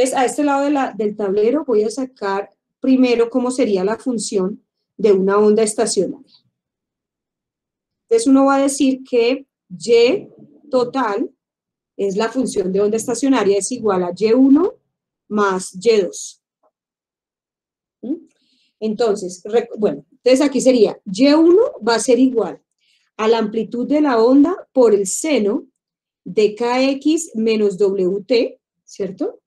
Entonces, a este lado del tablero voy a sacar primero cómo sería la función de una onda estacionaria. Entonces, uno va a decir que y total es la función de onda estacionaria, es igual a y1 más y2. ¿Mm? Entonces, bueno, entonces aquí sería y1 va a ser igual a la amplitud de la onda por el seno de kx menos wt, ¿cierto?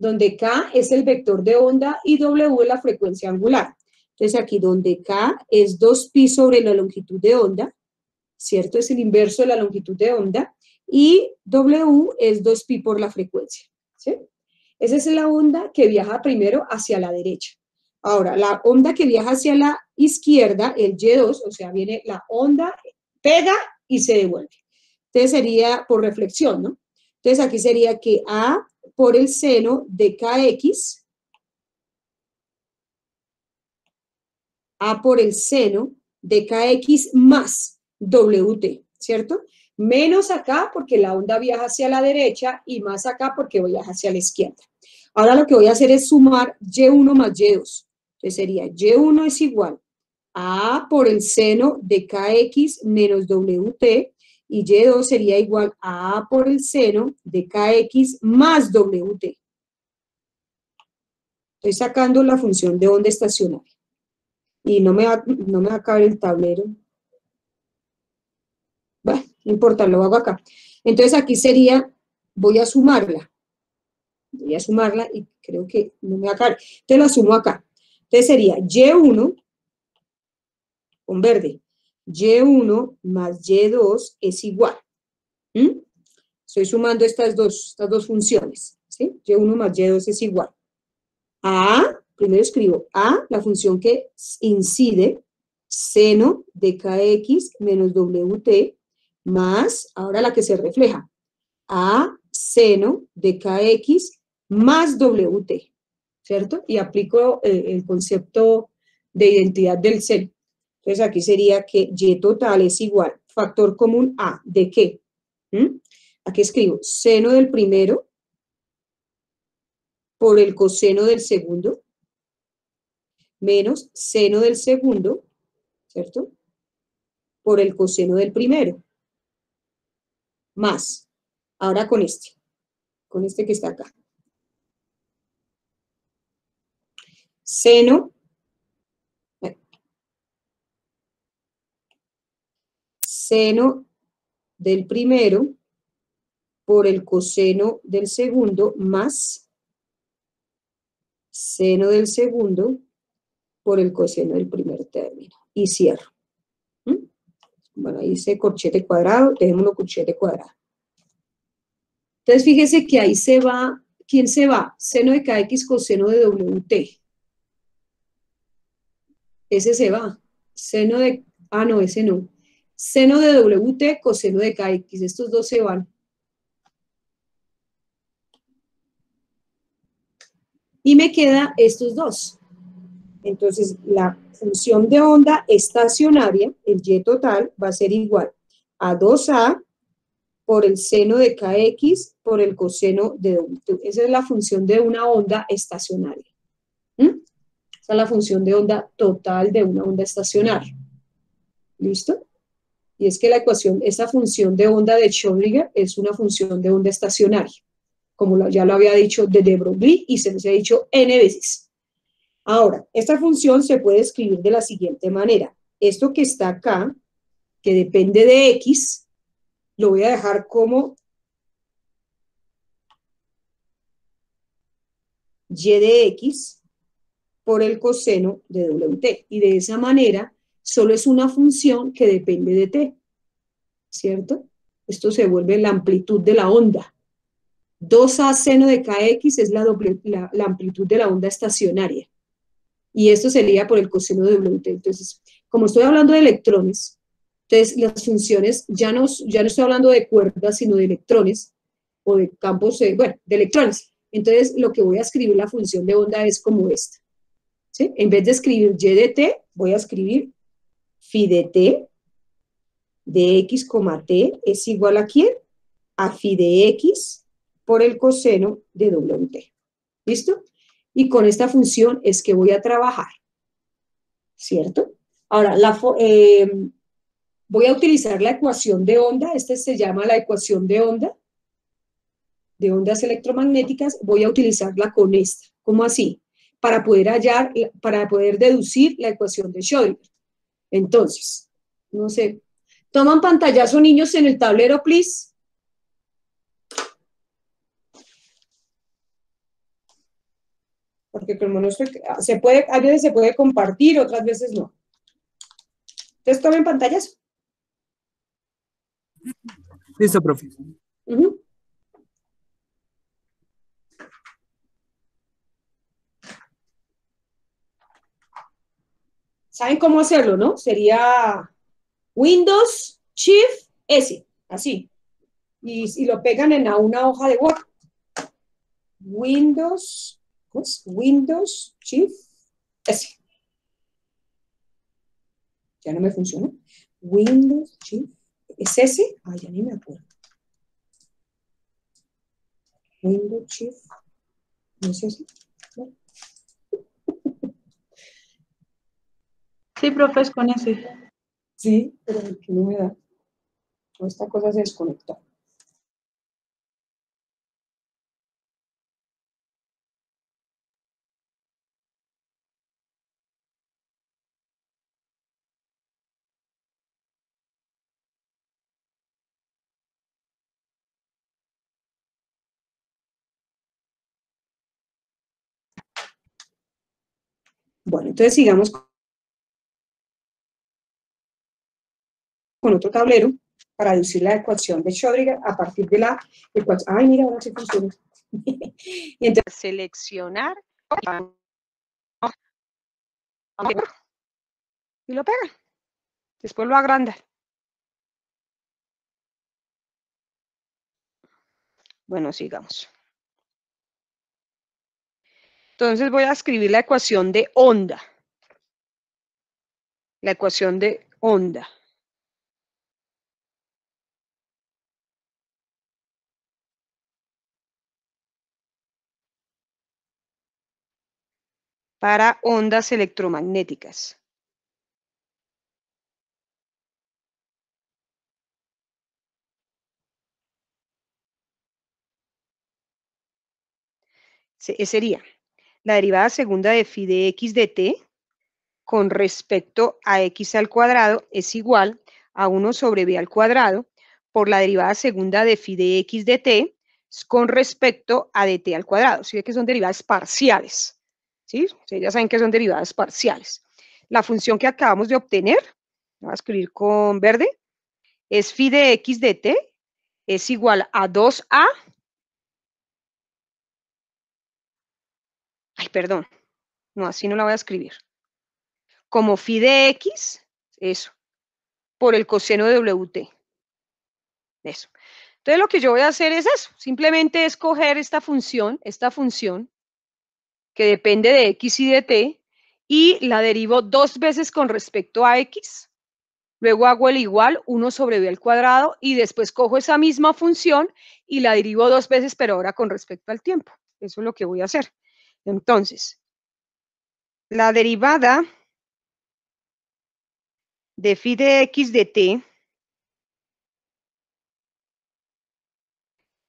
donde K es el vector de onda y W es la frecuencia angular. Entonces aquí donde K es 2pi sobre la longitud de onda, ¿cierto? Es el inverso de la longitud de onda, y W es 2pi por la frecuencia, ¿sí? Esa es la onda que viaja primero hacia la derecha. Ahora, la onda que viaja hacia la izquierda, el Y2, o sea, viene la onda, pega y se devuelve. Entonces sería por reflexión, ¿no? Entonces aquí sería que A por el seno de kx a por el seno de kx más wt, ¿cierto? Menos acá porque la onda viaja hacia la derecha y más acá porque viaja hacia la izquierda. Ahora lo que voy a hacer es sumar y1 más y2. Entonces sería y1 es igual a por el seno de kx menos wt y Y2 sería igual a A por el seno de KX más WT. Estoy sacando la función de onda estacionaria. Y no me va, no me a caber el tablero. Bueno, no importa, lo hago acá. Entonces aquí sería, voy a sumarla. Voy a sumarla y creo que no me va a caer. Entonces la sumo acá. Entonces sería Y1 con verde y1 más Y2 es igual. Estoy sumando estas dos, estas dos funciones. ¿sí? Y1 más Y2 es igual. A, primero escribo A, la función que incide, seno de KX menos WT, más, ahora la que se refleja, A seno de KX más WT, ¿cierto? Y aplico eh, el concepto de identidad del seno aquí sería que y total es igual, factor común A, ¿de qué? ¿Mm? Aquí escribo seno del primero por el coseno del segundo menos seno del segundo, ¿cierto? Por el coseno del primero. Más. Ahora con este. Con este que está acá. Seno seno del primero por el coseno del segundo más seno del segundo por el coseno del primer término. Y cierro. ¿Mm? Bueno, ahí dice corchete cuadrado, dejémoslo corchete cuadrado. Entonces, fíjese que ahí se va, ¿quién se va? Seno de kx coseno de wt. Ese se va. Seno de, ah, no, ese no seno de WT, coseno de KX. Estos dos se van. Y me queda estos dos. Entonces, la función de onda estacionaria, el Y total, va a ser igual a 2A por el seno de kx por el coseno de WT. Esa es la función de una onda estacionaria. ¿Mm? Esa es la función de onda total de una onda estacionaria. ¿Listo? y es que la ecuación, esa función de onda de Schrödinger es una función de onda estacionaria, como ya lo había dicho de, de Broglie y se nos ha dicho n veces. Ahora, esta función se puede escribir de la siguiente manera. Esto que está acá, que depende de x, lo voy a dejar como y de x por el coseno de wt. Y de esa manera solo es una función que depende de t, ¿cierto? Esto se vuelve la amplitud de la onda. 2a seno de kx es la, la, amplitud de la onda estacionaria. Y esto se sería por el coseno de wt. Entonces, como estoy hablando de electrones, entonces las funciones, ya no, ya no estoy hablando de cuerdas, sino de electrones, o de campos, eh, bueno, de electrones. Entonces, lo que voy a escribir la función de onda es como esta. En vez de escribir y de t, voy a escribir phi de t de x, t es igual a quién? A phi de x por el coseno de t. ¿Listo? Y con esta función es que voy a trabajar. ¿Cierto? Ahora, la, em, voy a utilizar la ecuación de onda. Esta se llama la ecuación de onda, de ondas electromagnéticas. Voy a utilizarla con esta. ¿Cómo así? Para poder hallar, para poder deducir la ecuación de Schrödinger. Entonces, no sé, toman pantallazo niños en el tablero, please. Porque como no estoy, se puede, a veces se puede compartir, otras veces no. Entonces tomen pantallazo. Listo, profesor. saben cómo hacerlo, ¿no? Sería Windows, Shift, S, así. Y, y lo pegan en a una hoja de Word. Windows, Windows, Shift, S. Ya no me funciona. Windows, Shift, ¿es ese? Ay, ya ni me acuerdo. Windows, Shift, ¿no es ese? Sí, profe, con ese. Sí, pero que no me da. Esta cosa se desconectó. Bueno, entonces sigamos con con otro tablero para deducir la ecuación de Schrödinger a partir de la ecuación. Ay, mira, ahora se funciona. y entonces, seleccionar y lo pega. Después lo agranda. Bueno, sigamos. Entonces voy a escribir la ecuación de onda. La ecuación de onda. para ondas electromagnéticas. sería la derivada segunda de phi de x de t con respecto a x al cuadrado es igual a 1 sobre b al cuadrado por la derivada segunda de phi de x de t con respecto a dt al cuadrado. Así que son derivadas parciales. ¿sí? ya saben que son derivadas parciales. La función que acabamos de obtener, la voy a escribir con verde, es phi de x de t es igual a 2a. Ay, perdón. No, así no la voy a escribir. Como phi de x, eso, por el coseno de wt. Eso. Entonces lo que yo voy a hacer es eso, simplemente escoger esta función, esta función, que depende de X y de T, y la derivo dos veces con respecto a X. Luego hago el igual, 1 sobre B al cuadrado, y después cojo esa misma función y la derivo dos veces, pero ahora con respecto al tiempo. Eso es lo que voy a hacer. Entonces, la derivada de phi de x de t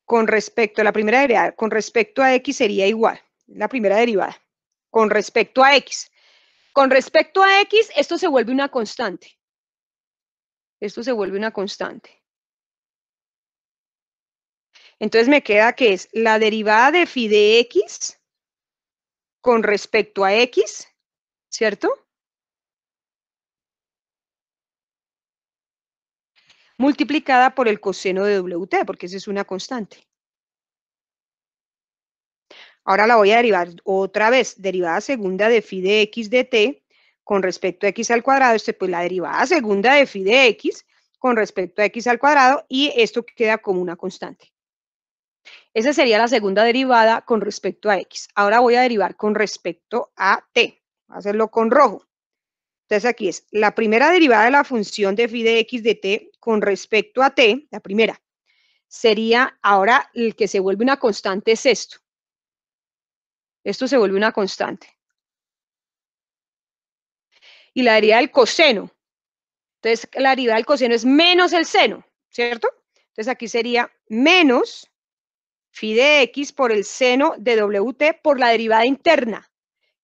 con respecto a la primera derivada, con respecto a x sería igual la primera derivada, con respecto a x. Con respecto a x, esto se vuelve una constante. Esto se vuelve una constante. Entonces me queda que es la derivada de phi de x con respecto a x, ¿cierto? Multiplicada por el coseno de wt, porque esa es una constante. Ahora la voy a derivar otra vez, derivada segunda de phi de x de t con respecto a x al cuadrado, este pues la derivada segunda de phi de x con respecto a x al cuadrado y esto queda como una constante. Esa sería la segunda derivada con respecto a x. Ahora voy a derivar con respecto a t. Voy a hacerlo con rojo. Entonces aquí es la primera derivada de la función de phi de x de t con respecto a t, la primera, sería ahora el que se vuelve una constante es esto. Esto se vuelve una constante. Y la derivada del coseno. Entonces, la derivada del coseno es menos el seno, ¿cierto? Entonces, aquí sería menos phi de x por el seno de wt por la derivada interna,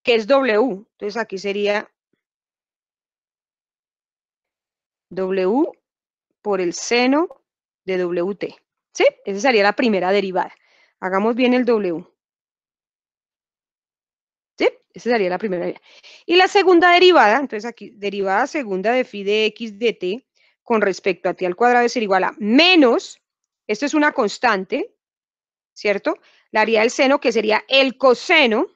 que es w. Entonces, aquí sería w por el seno de wt. ¿Sí? Esa sería la primera derivada. Hagamos bien el w. Esa sería la primera Y la segunda derivada, entonces aquí, derivada segunda de phi de x de t con respecto a t al cuadrado es igual a menos, esto es una constante, ¿cierto? La haría del seno, que sería el coseno,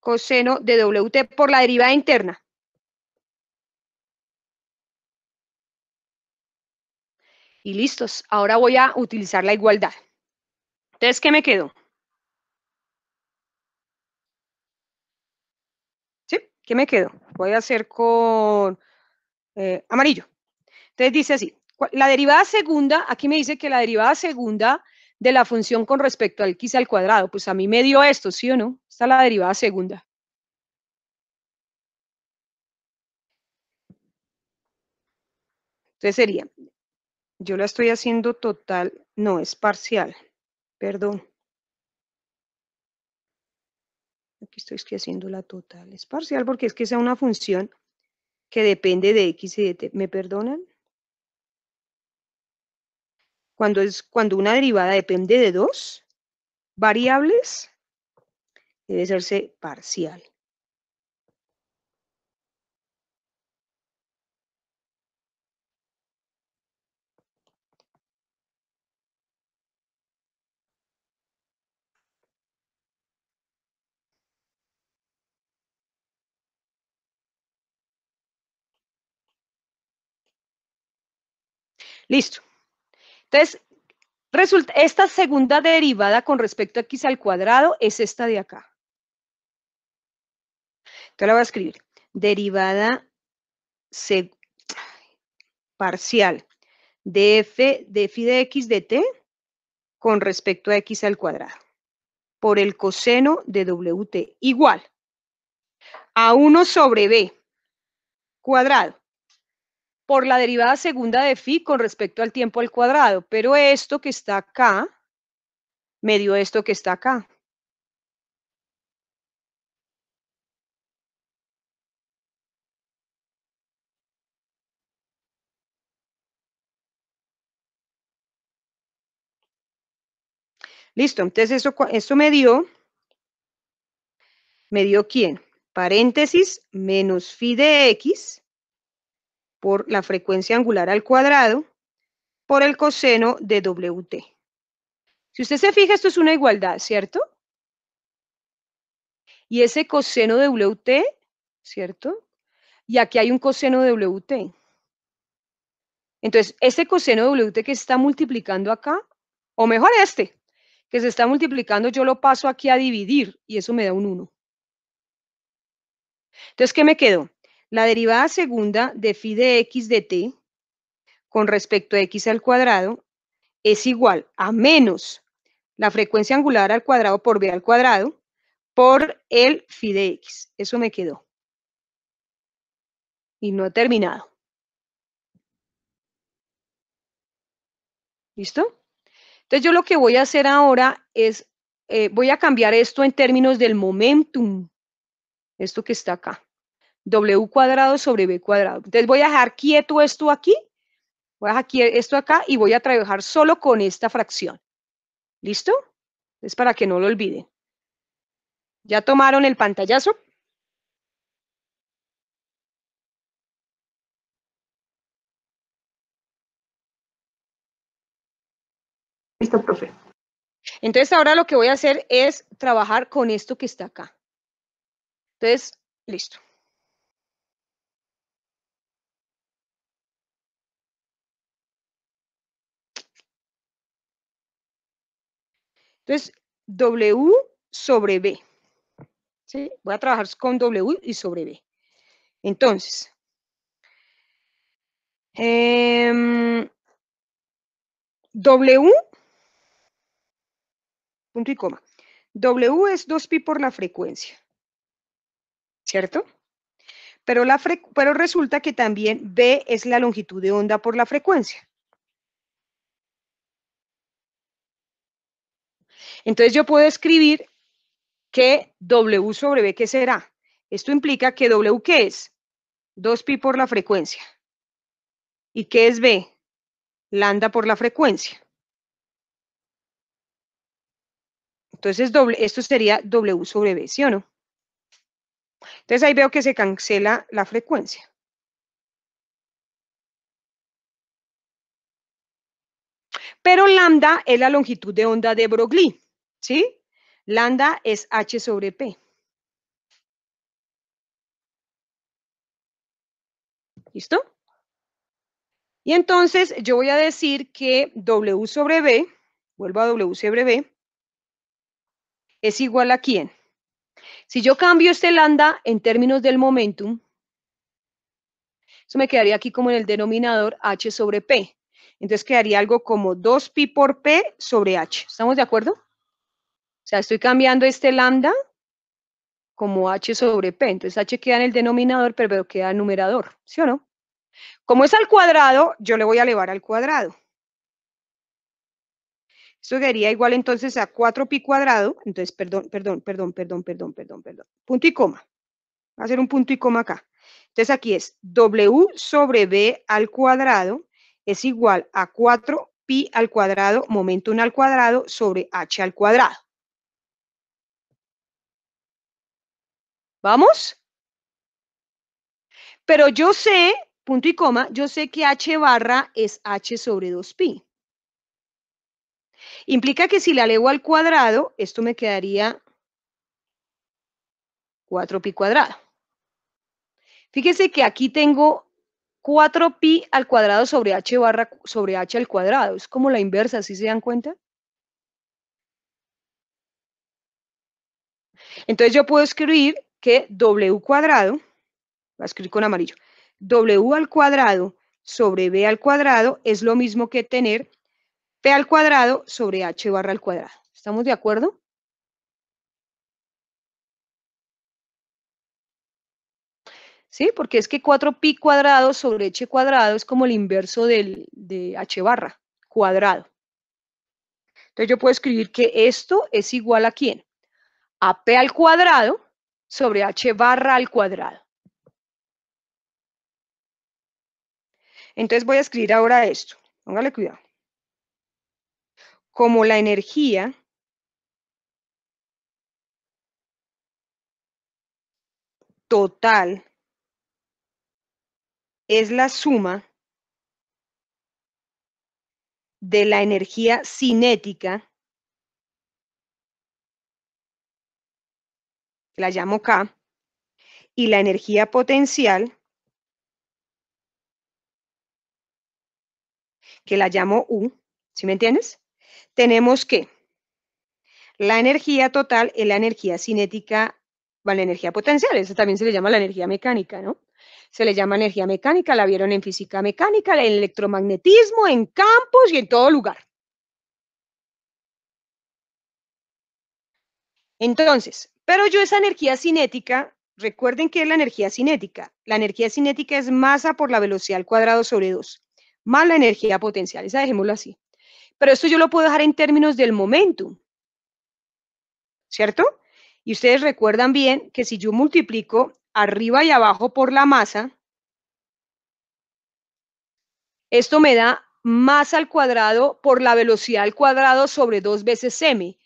coseno de wt por la derivada interna. Y listos, ahora voy a utilizar la igualdad. Entonces, ¿qué me quedó? ¿Qué me quedo? Voy a hacer con eh, amarillo. Entonces dice así, la derivada segunda, aquí me dice que la derivada segunda de la función con respecto al x al cuadrado, pues a mí me dio esto, ¿sí o no? Está la derivada segunda. Entonces sería, yo la estoy haciendo total, no, es parcial, perdón. aquí estoy, haciendo la total, es parcial porque es que sea una función que depende de x y de t. ¿Me perdonan? Cuando, es, cuando una derivada depende de dos variables, debe hacerse parcial. Listo. Entonces, resulta, esta segunda derivada con respecto a x al cuadrado es esta de acá. Entonces la voy a escribir. Derivada parcial de f de f de x de t con respecto a x al cuadrado por el coseno de wt igual a 1 sobre b cuadrado por la derivada segunda de phi con respecto al tiempo al cuadrado, pero esto que está acá me dio esto que está acá. Listo, entonces eso, eso me dio, ¿me dio quién? Paréntesis menos phi de x por la frecuencia angular al cuadrado por el coseno de WT. Si usted se fija, esto es una igualdad, ¿cierto? Y ese coseno de WT, ¿cierto? Y aquí hay un coseno de WT. Entonces, este coseno de WT que se está multiplicando acá, o mejor este, que se está multiplicando, yo lo paso aquí a dividir y eso me da un 1. Entonces, ¿qué me quedo la derivada segunda de phi de x de t con respecto a x al cuadrado es igual a menos la frecuencia angular al cuadrado por b al cuadrado por el phi de x. Eso me quedó. Y no he terminado. ¿Listo? Entonces yo lo que voy a hacer ahora es, eh, voy a cambiar esto en términos del momentum, esto que está acá. W cuadrado sobre B cuadrado. Entonces voy a dejar quieto esto aquí, voy a dejar esto acá y voy a trabajar solo con esta fracción. ¿Listo? Es para que no lo olviden. ¿Ya tomaron el pantallazo? Listo, profe. Entonces ahora lo que voy a hacer es trabajar con esto que está acá. Entonces, listo. Entonces, W sobre B. ¿sí? Voy a trabajar con W y sobre B. Entonces, em, W, punto y coma. W es 2pi por la frecuencia, ¿cierto? Pero, la pero resulta que también B es la longitud de onda por la frecuencia. Entonces yo puedo escribir que W sobre B, ¿qué será? Esto implica que W, ¿qué es? 2pi por la frecuencia. ¿Y qué es B? Lambda por la frecuencia. Entonces, esto sería W sobre B, ¿sí o no? Entonces ahí veo que se cancela la frecuencia. Pero lambda es la longitud de onda de Broglie. ¿Sí? Lambda es H sobre P. ¿Listo? Y entonces yo voy a decir que W sobre B, vuelvo a W sobre B, es igual a quién. Si yo cambio este lambda en términos del momentum, eso me quedaría aquí como en el denominador H sobre P. Entonces quedaría algo como 2pi por P sobre H. ¿Estamos de acuerdo? O sea, estoy cambiando este lambda como h sobre p. Entonces h queda en el denominador, pero queda en numerador, ¿sí o no? Como es al cuadrado, yo le voy a elevar al cuadrado. Esto sería igual entonces a 4 pi cuadrado. Entonces, perdón, perdón, perdón, perdón, perdón, perdón, perdón. Punto y coma. Va a ser un punto y coma acá. Entonces aquí es W sobre B al cuadrado es igual a 4 pi al cuadrado, momento 1 al cuadrado sobre H al cuadrado. ¿Vamos? Pero yo sé, punto y coma, yo sé que h barra es h sobre 2pi. Implica que si la alego al cuadrado, esto me quedaría 4pi cuadrado. Fíjese que aquí tengo 4pi al cuadrado sobre h barra sobre h al cuadrado. Es como la inversa, ¿sí se dan cuenta? Entonces yo puedo escribir que W cuadrado, va a escribir con amarillo, W al cuadrado sobre B al cuadrado es lo mismo que tener P al cuadrado sobre H barra al cuadrado. ¿Estamos de acuerdo? ¿sí? Porque es que 4pi cuadrado sobre h cuadrado es como el inverso del, de h barra, cuadrado. Entonces yo puedo escribir que esto es igual a quién? A p al cuadrado sobre h barra al cuadrado. Entonces voy a escribir ahora esto. Póngale cuidado. Como la energía total es la suma de la energía cinética la llamo K, y la energía potencial, que la llamo U, ¿sí me entiendes? Tenemos que la energía total es la energía cinética, bueno, la energía potencial, eso también se le llama la energía mecánica, ¿no? Se le llama energía mecánica, la vieron en física mecánica, en electromagnetismo, en campos y en todo lugar. Entonces, pero yo esa energía cinética, recuerden que es la energía cinética. La energía cinética es masa por la velocidad al cuadrado sobre 2, más la energía potencial. Esa dejémoslo así. Pero esto yo lo puedo dejar en términos del momento, ¿Cierto? Y ustedes recuerdan bien que si yo multiplico arriba y abajo por la masa, esto me da masa al cuadrado por la velocidad al cuadrado sobre 2 veces m.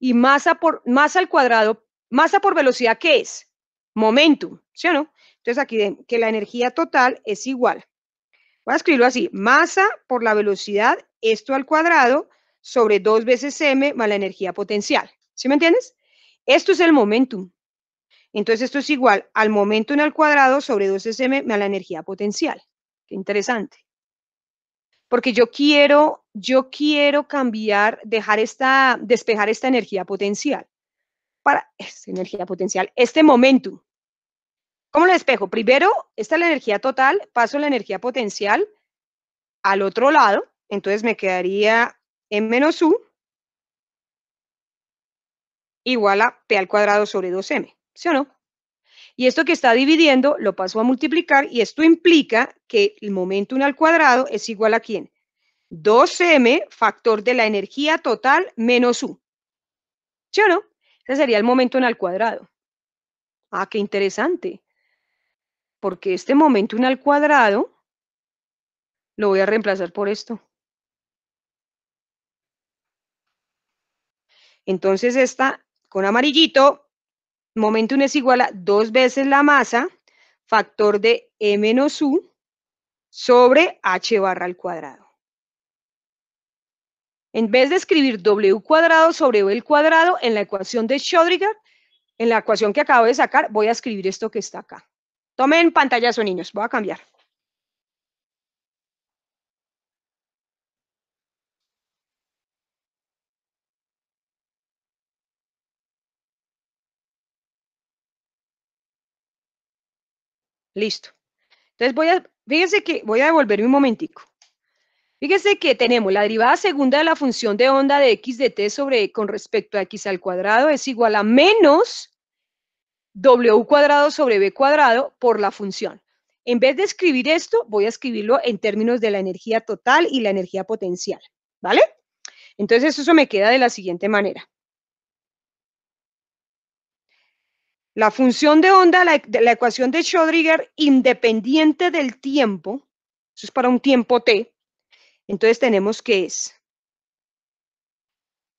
Y masa, por, masa al cuadrado Masa por velocidad, ¿qué es? Momentum, ¿sí o no? Entonces aquí que la energía total es igual. Voy a escribirlo así, masa por la velocidad, esto al cuadrado, sobre 2 veces m más la energía potencial. ¿Sí me entiendes? Esto es el momentum. Entonces esto es igual al momentum al cuadrado sobre 2 m más la energía potencial. Qué interesante. Porque yo quiero, yo quiero cambiar, dejar esta, despejar esta energía potencial para esta energía potencial, este momentum. ¿Cómo lo despejo? Primero, esta es la energía total, paso la energía potencial al otro lado, entonces me quedaría M menos U igual a P al cuadrado sobre 2M, ¿sí o no? Y esto que está dividiendo lo paso a multiplicar y esto implica que el momentum al cuadrado es igual a quién? 2m factor de la energía total menos u. ¿Sí o no? Ese sería el momento en al cuadrado. Ah, qué interesante. Porque este momento en al cuadrado lo voy a reemplazar por esto. Entonces esta con amarillito, momento 1 es igual a dos veces la masa, factor de m e menos U, sobre H barra al cuadrado. En vez de escribir w cuadrado sobre v cuadrado en la ecuación de Schrodinger, en la ecuación que acabo de sacar, voy a escribir esto que está acá. Tomen pantallazo, niños, voy a cambiar. Listo. Entonces voy a, fíjense que voy a devolverme un momentico. Fíjese que tenemos la derivada segunda de la función de onda de x de t sobre con respecto a x al cuadrado es igual a menos w cuadrado sobre b cuadrado por la función. En vez de escribir esto, voy a escribirlo en términos de la energía total y la energía potencial, ¿vale? Entonces eso me queda de la siguiente manera. La función de onda, la, la ecuación de Schrodinger independiente del tiempo, eso es para un tiempo t, entonces tenemos que es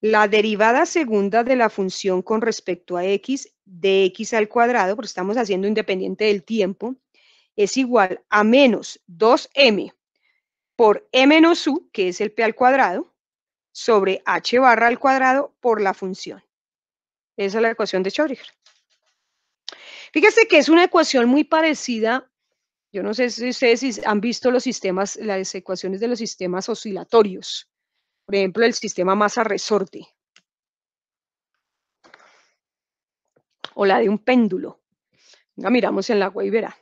la derivada segunda de la función con respecto a x de x al cuadrado, porque estamos haciendo independiente del tiempo, es igual a menos 2m por m e menos u, que es el p al cuadrado, sobre h barra al cuadrado por la función. Esa es la ecuación de Schrödinger. Fíjese que es una ecuación muy parecida yo no sé si ustedes han visto los sistemas, las ecuaciones de los sistemas oscilatorios. Por ejemplo, el sistema masa-resorte. O la de un péndulo. La miramos en la web y verá.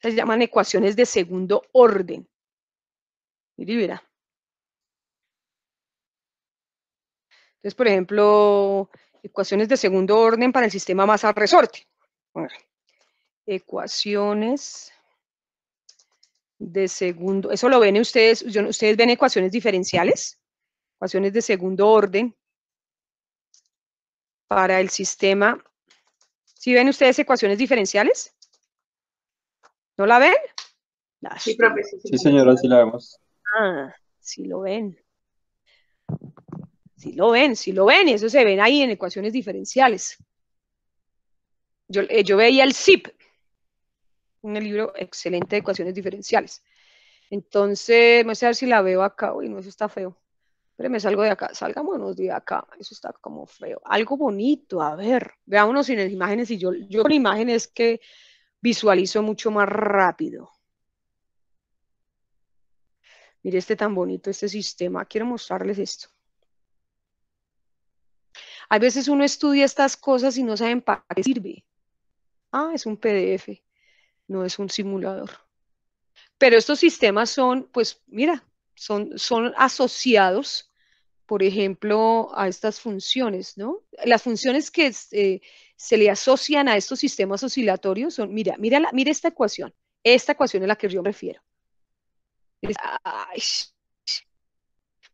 Se llaman ecuaciones de segundo orden. y verá. Entonces, por ejemplo, ecuaciones de segundo orden para el sistema masa-resorte ecuaciones de segundo, eso lo ven ustedes, ustedes ven ecuaciones diferenciales, ecuaciones de segundo orden para el sistema. ¿Sí ven ustedes ecuaciones diferenciales? ¿No la ven? Sí, sí, señora, sí la vemos. Ah, sí lo ven. Sí lo ven, sí lo ven, y eso se ven ahí en ecuaciones diferenciales. Yo, eh, yo veía el SIP, en el libro excelente de ecuaciones diferenciales. Entonces, no sé a ver si la veo acá. Uy, no, eso está feo. Pero me salgo de acá. Salgámonos de acá. Eso está como feo. Algo bonito, a ver. Veámonos en las imágenes. Y yo, yo con imágenes que visualizo mucho más rápido. Mire este tan bonito, este sistema. Quiero mostrarles esto. A veces uno estudia estas cosas y no saben para qué sirve. Ah, es un PDF no es un simulador. Pero estos sistemas son, pues mira, son, son asociados, por ejemplo, a estas funciones, ¿no? Las funciones que eh, se le asocian a estos sistemas oscilatorios son, mira, mira, mira esta ecuación, esta ecuación es la que yo me refiero.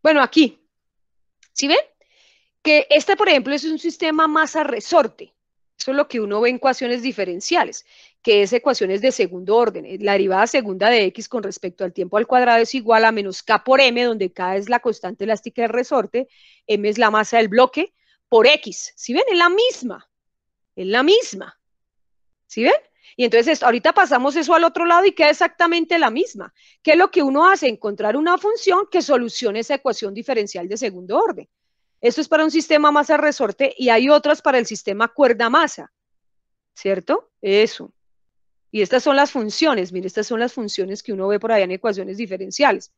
Bueno, aquí, ¿sí ven? Que esta, por ejemplo, es un sistema masa resorte. Eso es lo que uno ve en ecuaciones diferenciales que es ecuaciones de segundo orden. Eh, la derivada segunda de x con respecto al tiempo al cuadrado es igual a menos k por m, donde k es la constante elástica del resorte, m es la masa del bloque, por x. ¿Sí ven, es la misma. Es la misma. ¿Sí ven? Y entonces ahorita pasamos eso al otro lado y queda exactamente la misma. ¿Qué es lo que uno hace? Encontrar una función que solucione esa ecuación diferencial de segundo orden. Esto es para un sistema masa-resorte y hay otras para el sistema cuerda-masa. ¿Cierto? Eso. Y estas son las funciones, mire, estas son las funciones que uno ve por allá en ecuaciones diferenciales.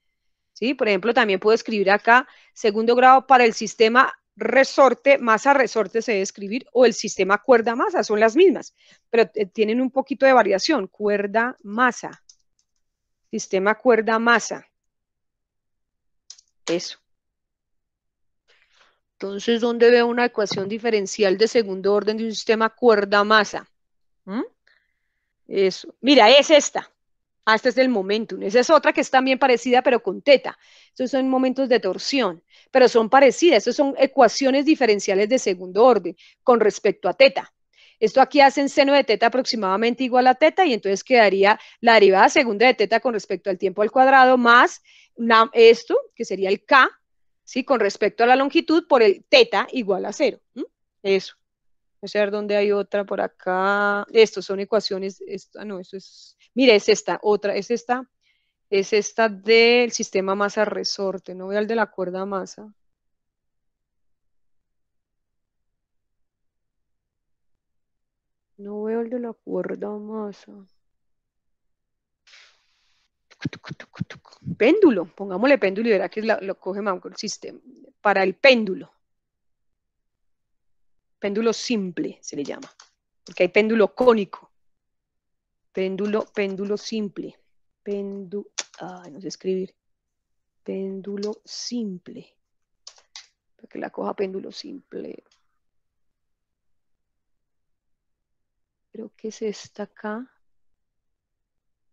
¿sí? Por ejemplo, también puedo escribir acá segundo grado para el sistema resorte, masa resorte se debe escribir, o el sistema cuerda masa, son las mismas, pero eh, tienen un poquito de variación, cuerda masa, sistema cuerda masa. Eso. Entonces, ¿dónde veo una ecuación diferencial de segundo orden de un sistema cuerda masa? ¿Mm? Eso. Mira, es esta. Ah, este es el momentum. Esa es otra que es también parecida, pero con teta. Estos son momentos de torsión, pero son parecidas. Estos son ecuaciones diferenciales de segundo orden con respecto a teta. Esto aquí hacen seno de teta aproximadamente igual a teta y entonces quedaría la derivada segunda de teta con respecto al tiempo al cuadrado más una, esto, que sería el k, ¿sí? con respecto a la longitud por el teta igual a cero. Eso a ver dónde hay otra por acá. Estos son ecuaciones. Esta, no, eso es. Mire, es esta, otra, es esta. Es esta del sistema masa resorte. No veo al de la cuerda masa. No veo el de la cuerda masa. Péndulo, pongámosle péndulo y verá que lo coge con el sistema. Para el péndulo. Péndulo simple se le llama, porque hay péndulo cónico. Péndulo, péndulo simple. Péndulo, ay, no sé escribir. Péndulo simple. Para que la coja péndulo simple. Creo que es esta acá.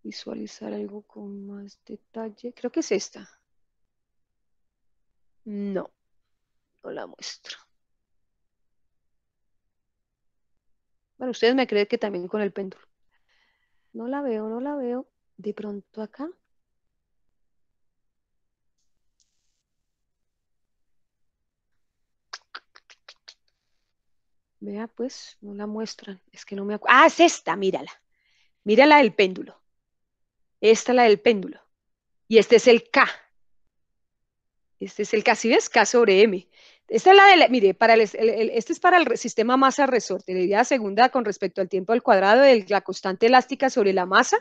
Visualizar algo con más detalle. Creo que es esta. No, no la muestro. Bueno, ustedes me creen que también con el péndulo. No la veo, no la veo. De pronto acá. Vea, pues, no la muestran. Es que no me acuerdo. Ah, es esta, mírala. Mírala del péndulo. Esta la del péndulo. Y este es el K. Este es el K. Si ves K sobre M. Esta es la mire, para el, este es para el sistema masa-resorte, la derivada segunda con respecto al tiempo al cuadrado de la constante elástica sobre la masa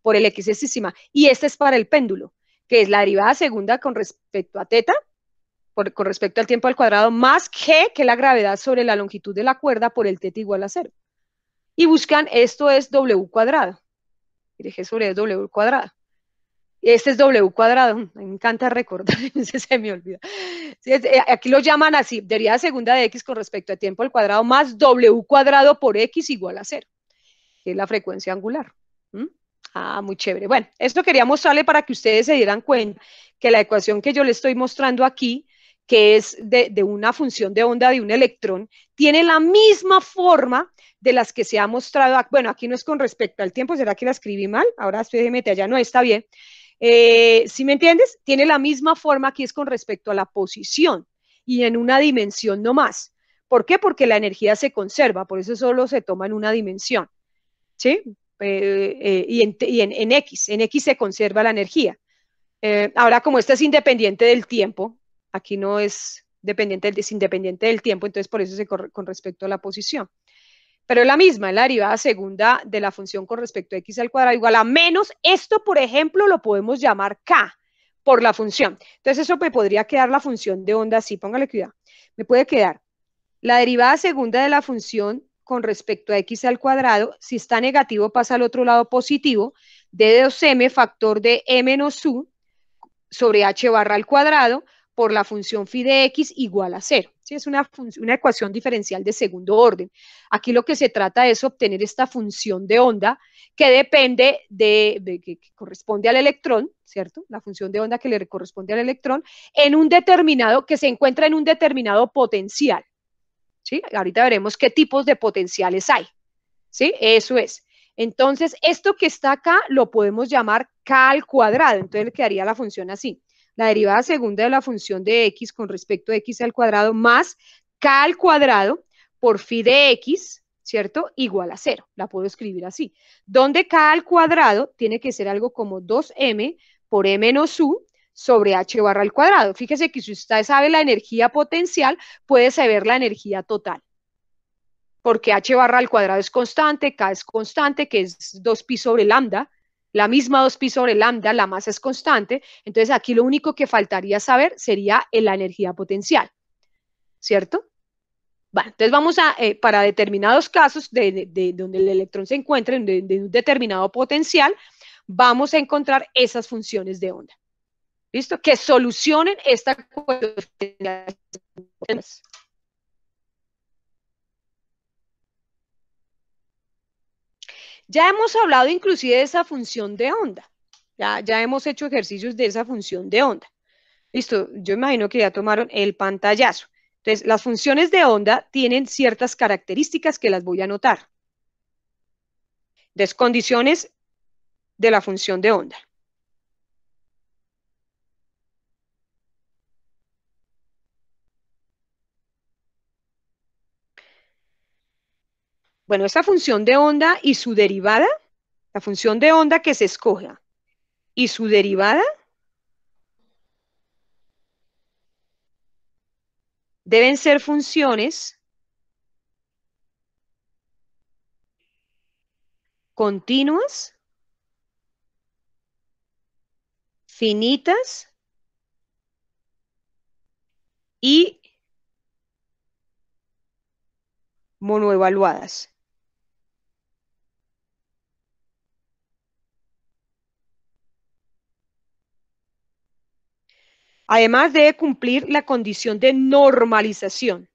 por el x Y esta es para el péndulo, que es la derivada segunda con respecto a teta, con respecto al tiempo al cuadrado, más g, que la gravedad sobre la longitud de la cuerda por el teta igual a cero. Y buscan, esto es w cuadrado. Mire, g sobre w cuadrado. Este es W cuadrado, me encanta recordar, se me olvida. Eh, aquí lo llaman así, derivada segunda de x con respecto a tiempo al cuadrado más W cuadrado por x igual a cero, que es la frecuencia angular. Ah, muy chévere. Bueno, esto quería mostrarle para que ustedes se dieran cuenta que la ecuación que yo le estoy mostrando aquí, que es de, una función de onda de un electrón, tiene la misma forma de las que se ha mostrado. Bueno, aquí no es con respecto al tiempo, ¿será que la escribí mal? Ahora estoy de ya no está bien. Eh, si me entiendes, tiene la misma forma aquí es con respecto a la posición y en una dimensión no más. ¿Por qué? Porque la energía se conserva, por eso solo se toma en una dimensión. ¿Sí? Eh, eh, y, en, en, X, en X se conserva la energía. ahora, como esta es independiente del tiempo, aquí no es dependiente, es independiente del tiempo, entonces por eso se corre con respecto a la posición pero es la misma, es la derivada segunda de la función con respecto a x al cuadrado igual a menos, esto por ejemplo lo podemos llamar k por la función. Entonces eso me podría quedar la función de onda así, póngale cuidado, me puede quedar la derivada segunda de la función con respecto a x al cuadrado, si está negativo pasa al otro lado positivo, de 2m factor de m e menos u sobre h barra al cuadrado por la función phi de x igual a cero es una, ecuación diferencial de segundo orden. Aquí lo que se trata es obtener esta función de onda que depende de, que, corresponde al electrón, ¿cierto? La función de onda que le corresponde al electrón en un determinado, que se encuentra en un determinado potencial. ¿Sí? Ahorita veremos qué tipos de potenciales hay. ¿Sí? Eso es. Entonces, esto que está acá lo podemos llamar K al cuadrado. Entonces le quedaría la función así la derivada segunda de la función de x con respecto a x al cuadrado más k al cuadrado por phi de x, ¿cierto? Igual a cero. La puedo escribir así. Donde k al cuadrado tiene que ser algo como 2m por m menos u sobre h barra al cuadrado. Fíjese que si usted sabe la energía potencial, puede saber la energía total porque h barra al cuadrado es constante, k es constante, que es 2pi sobre lambda, la misma 2pi sobre lambda, la masa es constante, entonces aquí lo único que faltaría saber sería la energía potencial, ¿cierto? entonces vamos a, eh, para determinados casos de, donde el electrón se encuentra en de un determinado potencial, vamos a encontrar esas funciones de onda. ¿Listo? Que solucionen esta cuestión. Ya hemos hablado inclusive de esa función de onda. Ya, ya hemos hecho ejercicios de esa función de onda. Listo, yo imagino que ya tomaron el pantallazo. Entonces, las funciones de onda tienen ciertas características que las voy a anotar. Descondiciones de la función de onda. Bueno, esta función de onda y su derivada, la función de onda que se escoja y su derivada deben ser funciones continuas, finitas y monoevaluadas. Además, debe cumplir la condición de normalización.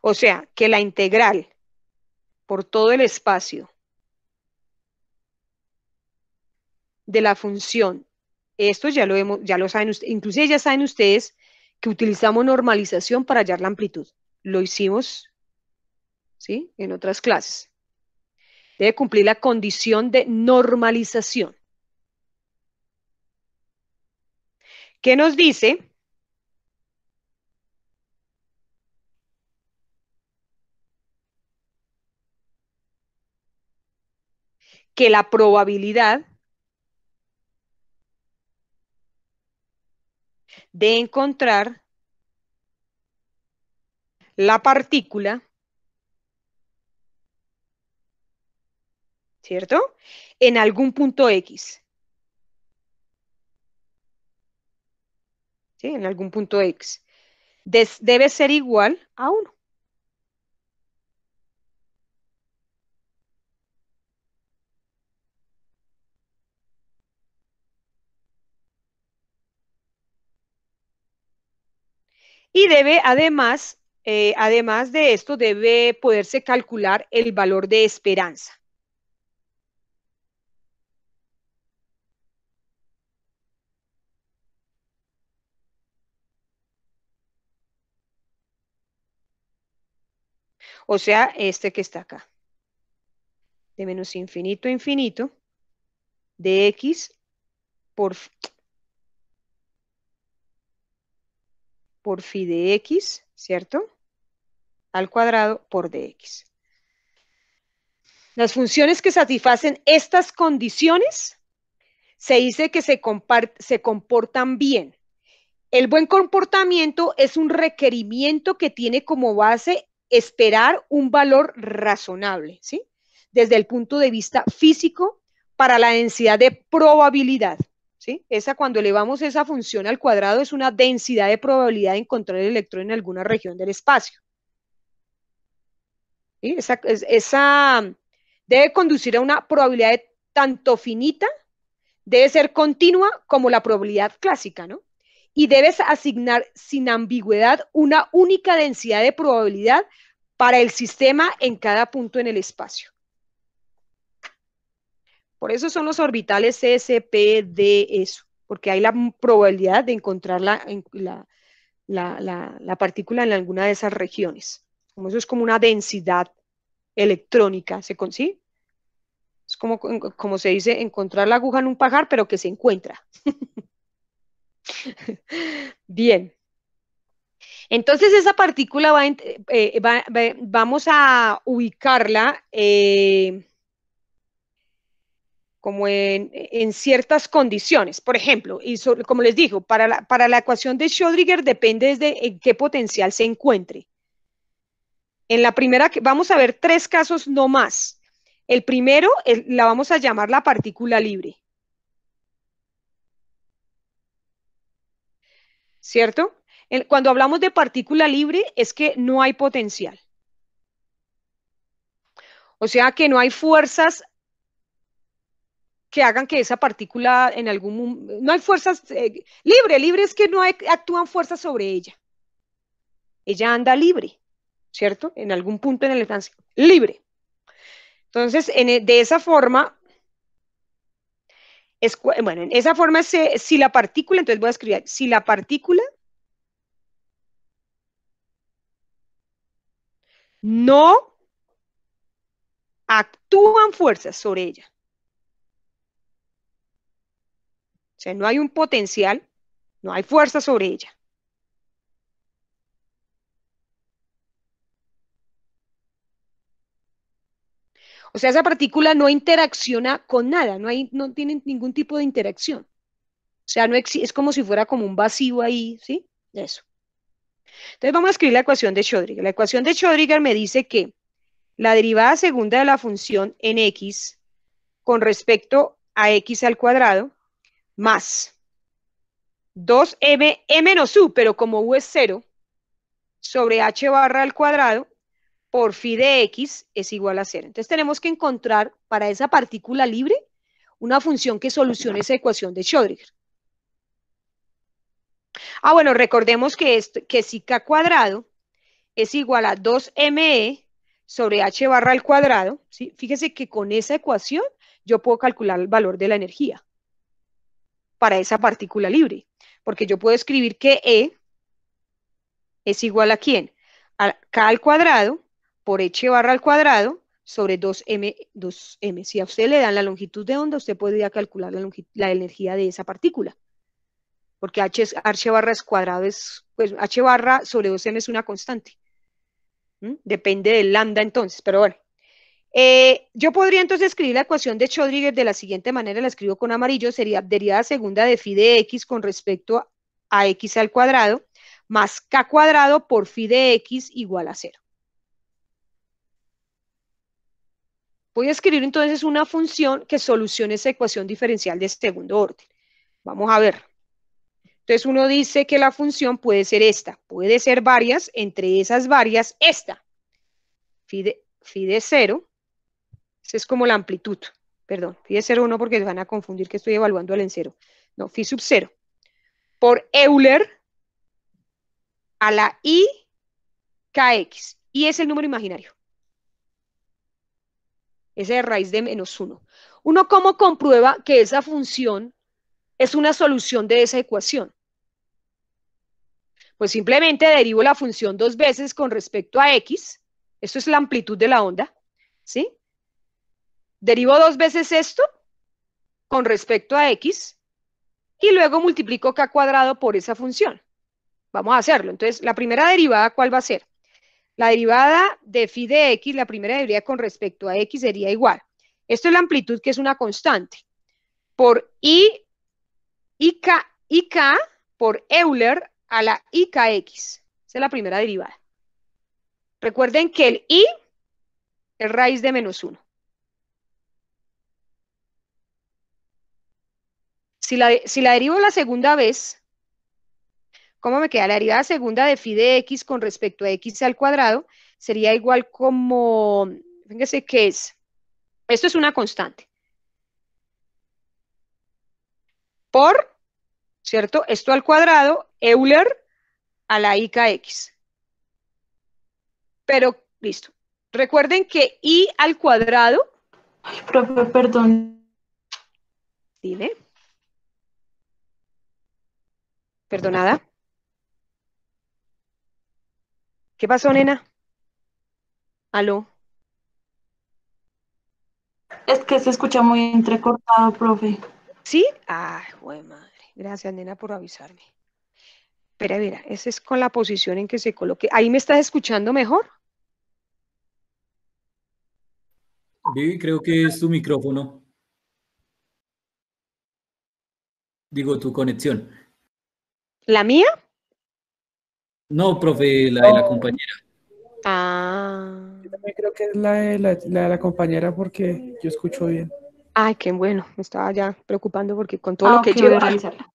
O sea, que la integral por todo el espacio de la función, esto ya lo, hemos, ya lo saben, inclusive ya saben ustedes que utilizamos normalización para hallar la amplitud. Lo hicimos ¿sí? en otras clases. Debe cumplir la condición de normalización. que nos dice que la probabilidad de encontrar la partícula, ¿cierto? En algún punto X. en algún punto X, debe ser igual a 1. Y debe además, eh, además de esto, debe poderse calcular el valor de esperanza. o sea, este que está acá, de menos infinito a infinito, de x por, por phi de x, ¿cierto? Al cuadrado por dx. Las funciones que satisfacen estas condiciones se dice que se comportan bien. El buen comportamiento es un requerimiento que tiene como base esperar un valor razonable, ¿sí? Desde el punto de vista físico para la densidad de probabilidad, ¿sí? Esa cuando elevamos esa función al cuadrado es una densidad de probabilidad de encontrar el electrón en alguna región del espacio. ¿Sí? Esa, debe conducir a una probabilidad tanto finita, debe ser continua como la probabilidad clásica, ¿no? y debes asignar sin ambigüedad una única densidad de probabilidad para el sistema en cada punto en el espacio. Por eso son los orbitales S, P, D, eso, porque hay la probabilidad de encontrar la, la, partícula en alguna de esas regiones. Como eso es como una densidad electrónica, ¿se consigue? ¿sí? Es como, como se dice, encontrar la aguja en un pajar, pero que se encuentra. Bien. Entonces esa partícula va, eh, eh, vamos a ubicarla eh, como en, ciertas condiciones. Por ejemplo, y como les digo, para la, ecuación de Schrödinger depende de en qué potencial se encuentre. En la primera, vamos a ver tres casos no más. El primero la vamos a llamar la partícula libre. ¿cierto? Cuando hablamos de partícula libre es que no hay potencial. O sea que no hay fuerzas que hagan que esa partícula en algún no hay fuerzas eh, libre, libre es que no hay, actúan fuerzas sobre ella. Ella anda libre, ¿cierto? En algún punto en el estancia, libre. Entonces, e, de esa forma, bueno, en esa forma, si la partícula, entonces voy a escribir, si la partícula no actúan fuerzas sobre ella. O sea, no hay un potencial, no hay fuerza sobre ella. O sea, esa partícula no interacciona con nada, no, hay, no tiene ningún tipo de interacción. O sea, no es como si fuera como un vacío ahí, ¿sí? Eso. Entonces vamos a escribir la ecuación de Schrödinger. La ecuación de Schrödinger me dice que la derivada segunda de la función en x con respecto a x al cuadrado más 2m, m menos u, pero como u es 0, sobre h barra al cuadrado por phi de x es igual a 0. Entonces tenemos que encontrar para esa partícula libre una función que solucione esa ecuación de Schrödinger. Ah, bueno, recordemos que, que si k cuadrado es igual a 2me sobre h barra al cuadrado, ¿sí? fíjese que con esa ecuación yo puedo calcular el valor de la energía para esa partícula libre, porque yo puedo escribir que E es igual a quién? A k al cuadrado por h barra al cuadrado sobre 2m, 2m. Si a usted le dan la longitud de onda, usted podría calcular la, energía de esa partícula. Porque h, es, h barra es cuadrado, es, pues h barra sobre 2m es una constante. ¿Mm? Depende del lambda entonces, pero bueno. Eh, yo podría entonces escribir la ecuación de Schrödinger de la siguiente manera, la escribo con amarillo, sería derivada segunda de phi de x con respecto a, x al cuadrado, más k cuadrado por phi de x igual a cero. Voy a escribir entonces una función que solucione esa ecuación diferencial de segundo orden. Vamos a ver. Entonces uno dice que la función puede ser esta, puede ser varias, entre esas varias, esta. Phi de, 0, esa es como la amplitud, perdón, phi de 0 no porque van a confundir que estoy evaluando al en cero. no, phi sub 0, por Euler a la i kx, y es el número imaginario ese de raíz de menos 1. ¿Uno cómo comprueba que esa función es una solución de esa ecuación? Pues simplemente derivo la función dos veces con respecto a x, esto es la amplitud de la onda, ¿sí? Derivo dos veces esto con respecto a x y luego multiplico k cuadrado por esa función. Vamos a hacerlo. Entonces, la primera derivada, ¿cuál va a ser? La derivada de phi de x, la primera derivada con respecto a x sería igual. Esto es la amplitud que es una constante. Por i, ik, k por Euler a la ikx. Esa es la primera derivada. Recuerden que el i es raíz de menos 1. Si la, si la derivo la segunda vez, ¿Cómo me queda la derivada segunda de phi de x con respecto a x al cuadrado? Sería igual como, fíjense qué es. Esto es una constante. Por, ¿cierto? Esto al cuadrado, Euler a la i x. Pero, listo. Recuerden que i al cuadrado... Ay, perdón. Dime. Perdonada. ¿Qué pasó, nena? Aló. Es que se escucha muy entrecortado, profe. ¿Sí? Ay, güey, madre. Gracias, nena, por avisarme. Espera, mira, esa es con la posición en que se coloque. ¿Ahí me estás escuchando mejor? Sí, creo que es tu micrófono. Digo, tu conexión. ¿La mía? No, profe, la de la compañera. Ah. Yo también creo que es la de la, compañera porque yo escucho bien. Ay, qué bueno, me estaba ya preocupando porque con todo ah, lo que a llevo.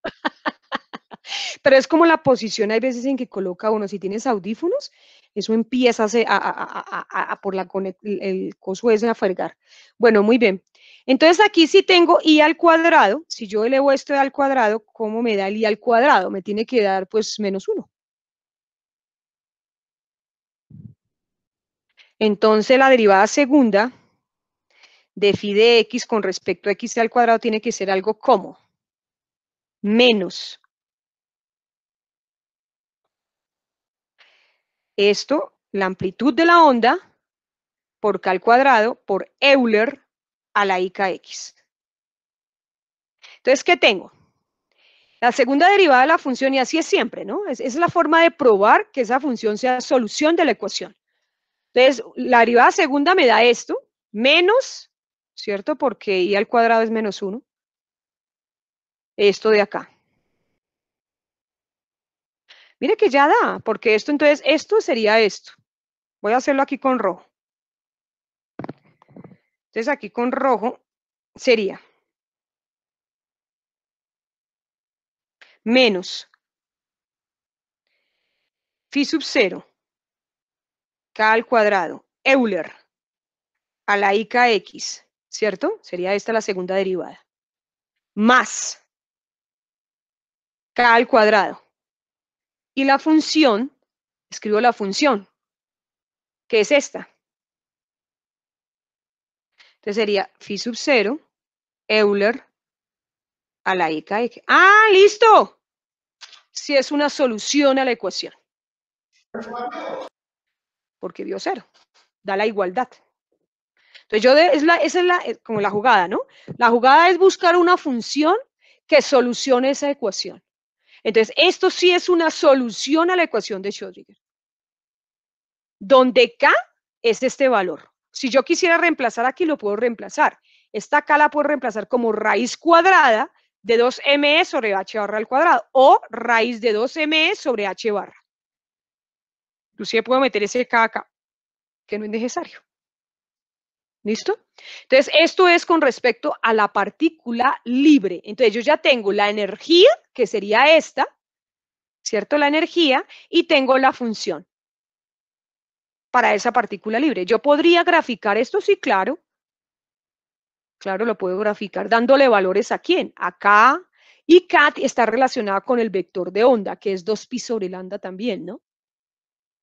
Pero es como la posición, hay veces en que coloca uno, si tienes audífonos, eso empieza a, a, por la el, coso es a fregar. Bueno, muy bien. Entonces aquí sí tengo i al cuadrado, si yo elevo esto al cuadrado, ¿cómo me da el i al cuadrado? Me tiene que dar pues menos uno. Entonces la derivada segunda de phi de x con respecto a x al cuadrado tiene que ser algo como menos. Esto, la amplitud de la onda por k al cuadrado por Euler a la i x. Entonces, ¿qué tengo? La segunda derivada de la función, y así es siempre, ¿no? Es, es la forma de probar que esa función sea solución de la ecuación. Entonces, la derivada segunda me da esto, menos, ¿cierto? Porque i al cuadrado es menos 1. Esto de acá. Mire que ya da, porque esto, entonces, esto sería esto. Voy a hacerlo aquí con rojo. Entonces, aquí con rojo sería menos Fi sub 0 k al cuadrado, Euler, a la ica x, ¿cierto? Sería esta la segunda derivada. Más k al cuadrado. Y la función, escribo la función, que es esta. Entonces sería phi sub 0, Euler a la i x. ¡Ah, listo! Si es una solución a la ecuación porque dio cero. Da la igualdad. Entonces, yo es esa es la, eh, como la jugada, ¿no? La jugada es buscar una función que solucione esa ecuación. Entonces, esto sí es una solución a la ecuación de Schrödinger, donde K es este valor. Si yo quisiera reemplazar aquí, lo puedo reemplazar. Esta K la puedo reemplazar como raíz cuadrada de 2m e sobre h barra al cuadrado o raíz de 2m e sobre h barra. Inclusive puedo meter ese K acá, que no es necesario. ¿Listo? Entonces, esto es con respecto a la partícula libre. Entonces, yo ya tengo la energía, que sería esta, ¿cierto? La energía, y tengo la función para esa partícula libre. Yo podría graficar esto, sí, claro. Claro, lo puedo graficar dándole valores a quién, Acá. y cat está relacionada con el vector de onda, que es 2pi sobre lambda también, ¿no?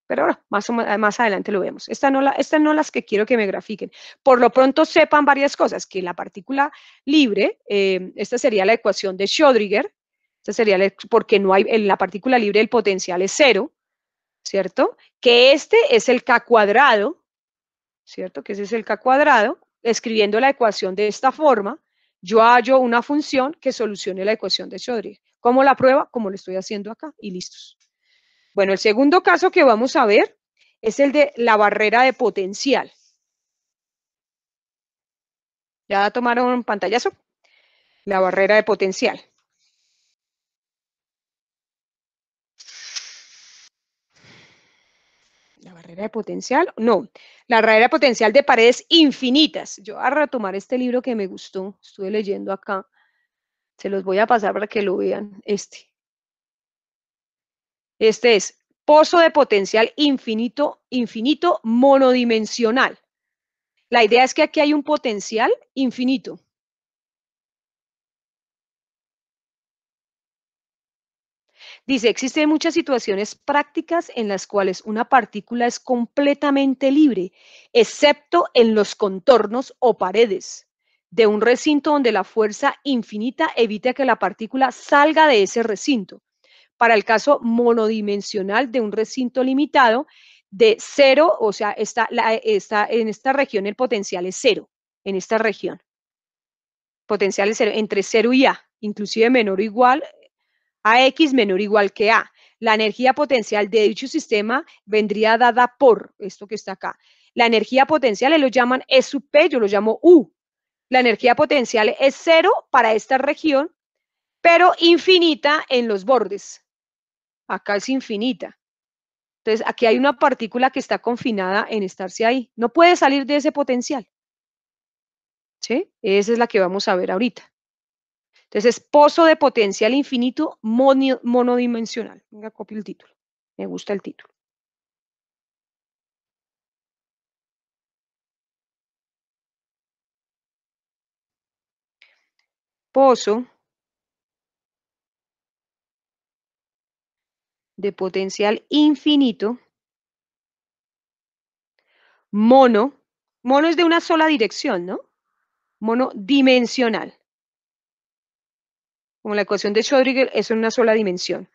Pero ahora, más, más adelante lo vemos. Estas no, las que quiero que me grafiquen. Por lo pronto sepan varias cosas, que la partícula libre, em, esta sería la ecuación de Schrödinger, esta sería porque no hay, en la partícula libre el potencial es cero, ¿cierto? Que este es el k cuadrado, ¿cierto? Que ese es el k cuadrado, escribiendo la ecuación de esta forma, yo hallo una función que solucione la ecuación de Schrödinger. ¿Cómo la prueba? Como lo estoy haciendo acá y listos. Bueno, el segundo caso que vamos a ver es el de la barrera de potencial. ¿Ya tomaron un pantallazo? La barrera de potencial. ¿La barrera de potencial? No, la barrera de potencial de paredes infinitas. Yo voy a retomar este libro que me gustó, estuve leyendo acá. Se los voy a pasar para que lo vean, este. Este es pozo de potencial infinito, infinito, monodimensional. La idea es que aquí hay un potencial infinito. Dice, existen muchas situaciones prácticas en las cuales una partícula es completamente libre, excepto en los contornos o paredes de un recinto donde la fuerza infinita evita que la partícula salga de ese recinto para el caso monodimensional de un recinto limitado de cero, o sea, está, en esta región el potencial es cero, en esta región. Potencial es cero, entre cero y A, inclusive menor o igual a X menor o igual que A. La energía potencial de dicho sistema vendría dada por esto que está acá. La energía potencial, lo llaman E sub P, yo lo llamo U. La energía potencial es cero para esta región, pero infinita en los bordes acá es infinita. Entonces, aquí hay una partícula que está confinada en estarse ahí. No puede salir de ese potencial. ¿Sí? Esa es la que vamos a ver ahorita. Entonces, pozo de potencial infinito monodimensional. Venga, copio el título. Me gusta el título. Pozo de potencial infinito, mono, mono es de una sola dirección, ¿no? Mono dimensional. Como la ecuación de Schrodinger, es en una sola dimensión.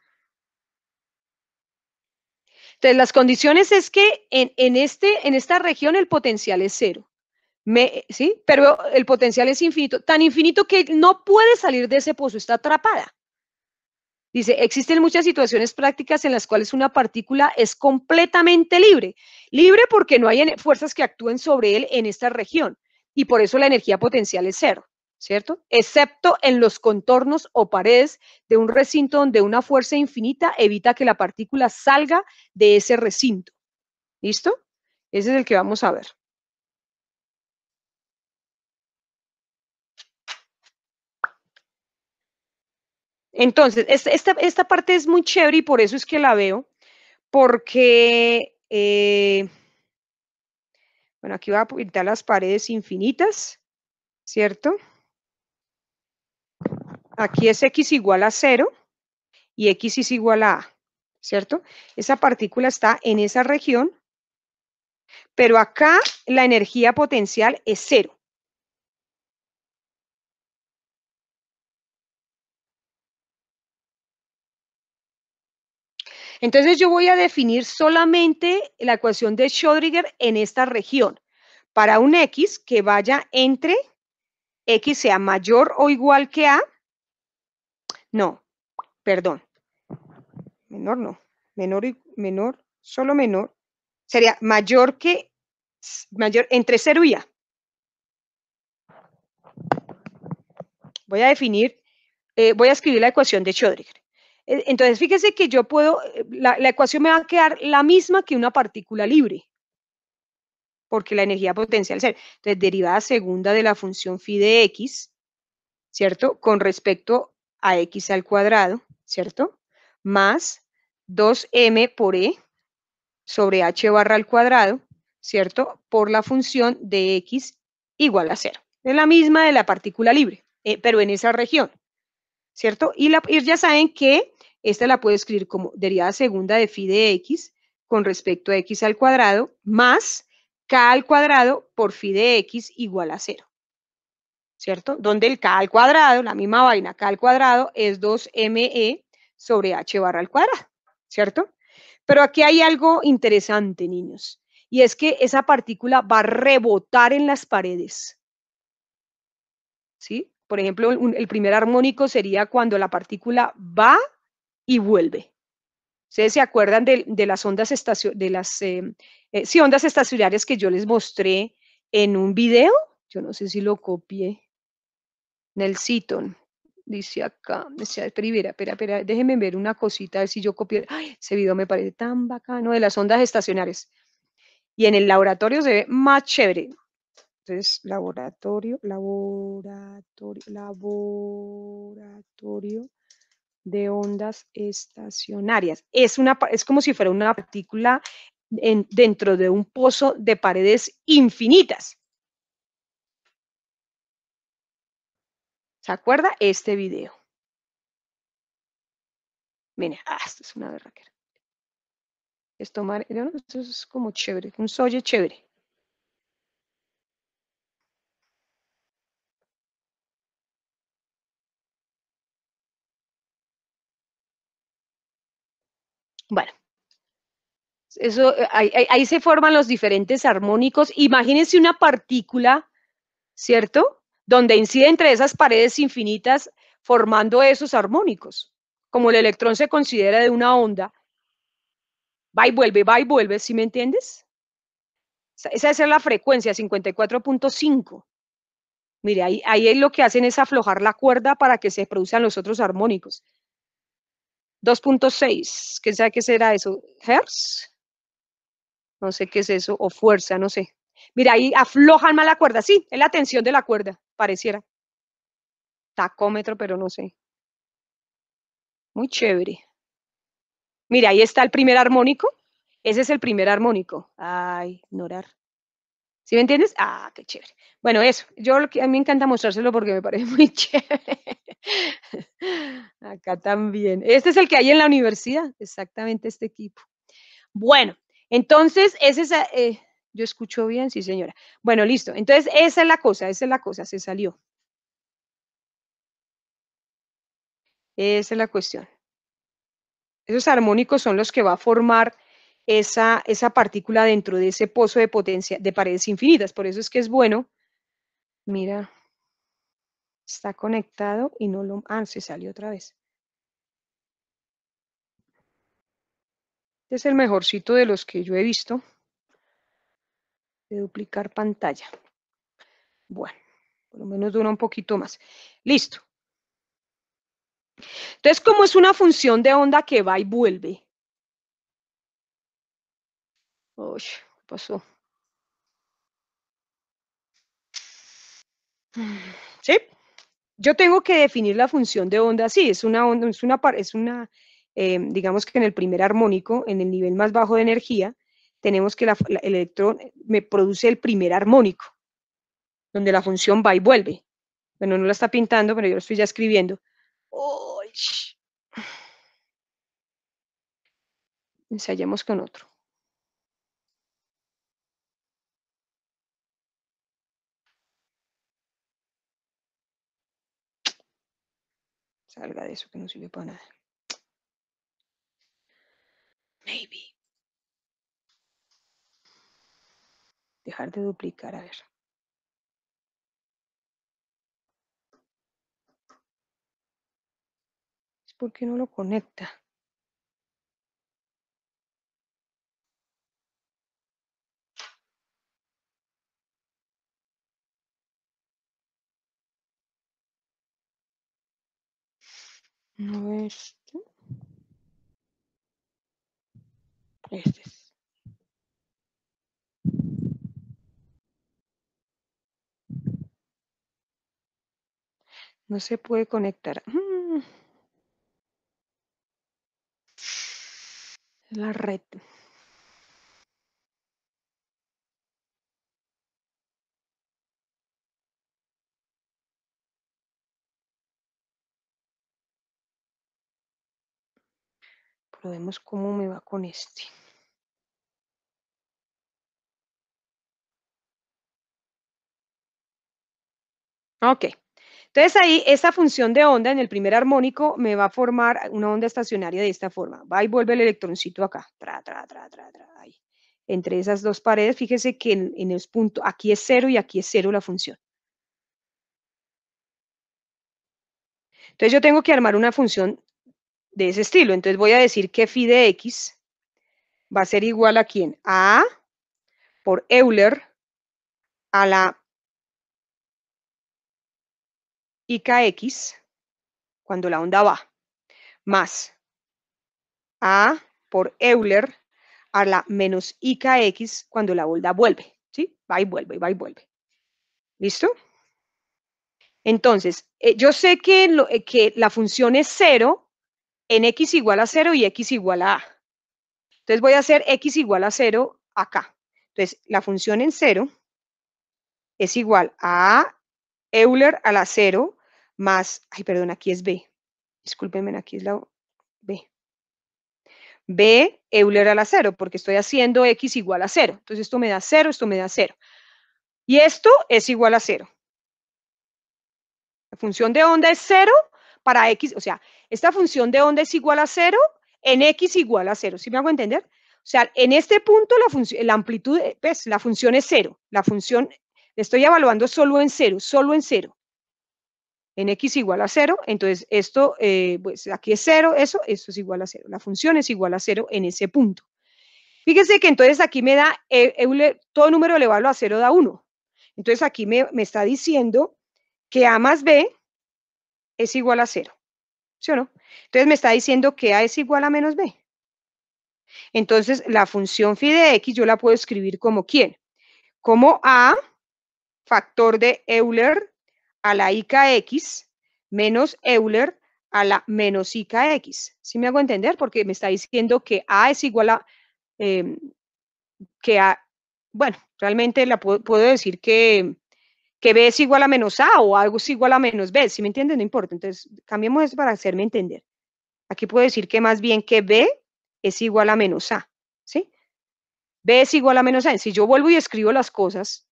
Entonces, las condiciones es que en, este, en esta región el potencial es cero. ¿sí? Pero el potencial es infinito, tan infinito que no puede salir de ese pozo, está atrapada. Dice, existen muchas situaciones prácticas en las cuales una partícula es completamente libre. Libre porque no hay fuerzas que actúen sobre él en esta región y por eso la energía potencial es cero, ¿cierto? Excepto en los contornos o paredes de un recinto donde una fuerza infinita evita que la partícula salga de ese recinto. ¿Listo? Ese es el que vamos a ver. Entonces, esta, parte es muy chévere y por eso es que la veo, porque, eh, bueno, aquí voy a pintar las paredes infinitas, ¿cierto? Aquí es x igual a 0 y x es igual a a, ¿cierto? Esa partícula está en esa región, pero acá la energía potencial es cero. Entonces yo voy a definir solamente la ecuación de Schrodinger en esta región para un X que vaya entre X sea mayor o igual que A. No, perdón. Menor no. Menor, y menor, solo menor. Sería mayor que, mayor, entre 0 y A. Voy a definir, eh, voy a escribir la ecuación de Schrodinger. E, entonces, fíjese que yo puedo, eh, la, ecuación me va a quedar la misma que una partícula libre, porque la energía potencial es cero. derivada segunda de la función phi de x, ¿cierto? Con respecto a x al cuadrado, ¿cierto? Más 2m por e sobre h barra al cuadrado, ¿cierto? Por la función de x igual a cero. Es la misma de la partícula libre, eh, pero en esa región. ¿cierto? y, ya saben que esta la puedo escribir como derivada segunda de phi de x con respecto a x al cuadrado más k al cuadrado por phi de x igual a cero. ¿Cierto? Donde el k al cuadrado, la misma vaina, k al cuadrado es 2me sobre h barra al cuadrado. ¿Cierto? Pero aquí hay algo interesante, niños. Y es que esa partícula va a rebotar en las paredes. ¿Sí? Por ejemplo, el primer armónico sería cuando la partícula va y vuelve. Ustedes se acuerdan de, las ondas estacion, de las em, eh, ondas estacionarias que yo les mostré en un video. Yo no sé si lo copié. en el sitio dice acá, espera, espera, déjenme ver una cosita, a ver si yo copié. ese video me parece tan bacano de las ondas estacionarias. Y en el laboratorio se ve más chévere. Entonces, laboratorio, laboratorio, laboratorio de ondas estacionarias. Es, una, es como si fuera una partícula dentro de un pozo de paredes infinitas. ¿Se acuerda? Este video. Mira, ah, esto es una berraquera. Esto, esto es como chévere, un soye chévere. Bueno, eso, eh, ahí, se forman los diferentes armónicos. Imagínense una partícula, ¿cierto? Donde incide entre esas paredes infinitas formando esos armónicos. Como el electrón se considera de una onda, va y vuelve, va y vuelve, ¿sí me entiendes? Esa ser la frecuencia, 54.5. Mire, ahí, lo que hacen es aflojar la cuerda para que se produzcan los otros armónicos. 2.6, que sea qué será eso, hertz, no sé qué es eso, o fuerza, no sé. Mira, ahí aflojan más la cuerda, sí, es la tensión de la cuerda, pareciera. Tacómetro, pero no sé. Muy chévere. Mira, ahí está el primer armónico. Ese es el primer armónico. Ay, ignorar. ¿Sí me entiendes? Ah, qué chévere. Bueno, eso. Yo a mí me encanta mostrárselo porque me parece muy chévere. Acá también. Este es el que hay en la universidad, exactamente este equipo. Bueno, entonces, ese es... Eh, yo escucho bien, sí señora. Bueno, listo. Entonces, esa es la cosa, esa es la cosa, se salió. Esa es la cuestión. Esos armónicos son los que va a formar esa, partícula dentro de ese pozo de potencia de paredes infinitas. Por eso es que es bueno. Mira, está conectado y no lo... Ah, se salió otra vez. Este es el mejorcito de los que yo he visto. De duplicar pantalla. Bueno, por lo menos dura un poquito más. Listo. Entonces, como es una función de onda que va y vuelve, Uy, pasó. Mm, sí, yo tengo que definir la función de onda así, es una onda, es una, es una em, digamos que en el primer armónico, en el nivel más bajo de energía, tenemos que el electrón me produce el primer armónico, donde la función va y vuelve. Bueno, no la está pintando, pero yo lo estoy ya escribiendo. Uy. con otro. Salga de eso que no sirve para nada. Maybe. Dejar de duplicar, a ver. ¿Es porque no lo conecta? no Este. este no se puede conectar. Mm. La red. Lo vemos cómo me va con este. Ok. Entonces ahí esta función de onda en el primer armónico me va a formar una onda estacionaria de esta forma. Va y vuelve el electroncito acá. Entre esas dos paredes, fíjese que en, en el punto, aquí es cero y aquí es cero la función. Entonces yo tengo que armar una función de ese estilo. Entonces voy a decir que phi de x va a ser igual a quién? A por Euler a la IKX cuando la onda va, más A por Euler a la menos IKX cuando la onda vuelve, ¿sí? Va y vuelve, y va y vuelve. ¿Listo? Entonces, eh, yo sé que, eh, que la función es cero en x igual a 0 y x igual a a. Entonces voy a hacer x igual a 0 acá. Entonces la función en 0 es igual a Euler a la 0 más, ay perdón, aquí es b. Discúlpenme, aquí es la b. b Euler a la 0 porque estoy haciendo x igual a 0. Entonces esto me da 0, esto me da 0. Y esto es igual a 0. La función de onda es 0 para x, o sea, esta función de onda es igual a cero en x igual a cero. ¿Sí me hago entender? O sea, en este punto la, la amplitud, pues, la función es cero. La función, estoy evaluando solo en cero, solo en cero. En x igual a cero, entonces esto, eh, pues aquí es cero, eso, esto es igual a cero. La función es igual a cero en ese punto. Fíjense que entonces aquí me da, eh, todo número elevado a cero da 1. Entonces aquí me está diciendo que a más b es igual a cero. ¿Sí no? Entonces me está diciendo que A es igual a menos B. Entonces la función phi de X yo la puedo escribir como quién. Como A factor de Euler a la IKX menos Euler a la menos IKX. ¿Sí me hago entender? Porque me está diciendo que A es igual a... Em, que a bueno, realmente la puedo decir que que B es igual a menos A o algo es igual a menos B, si me entienden, no importa. Entonces, cambiemos esto para hacerme entender. Aquí puedo decir que más bien que B es igual a menos A, ¿sí? B es igual a menos A. Si yo vuelvo y escribo las cosas,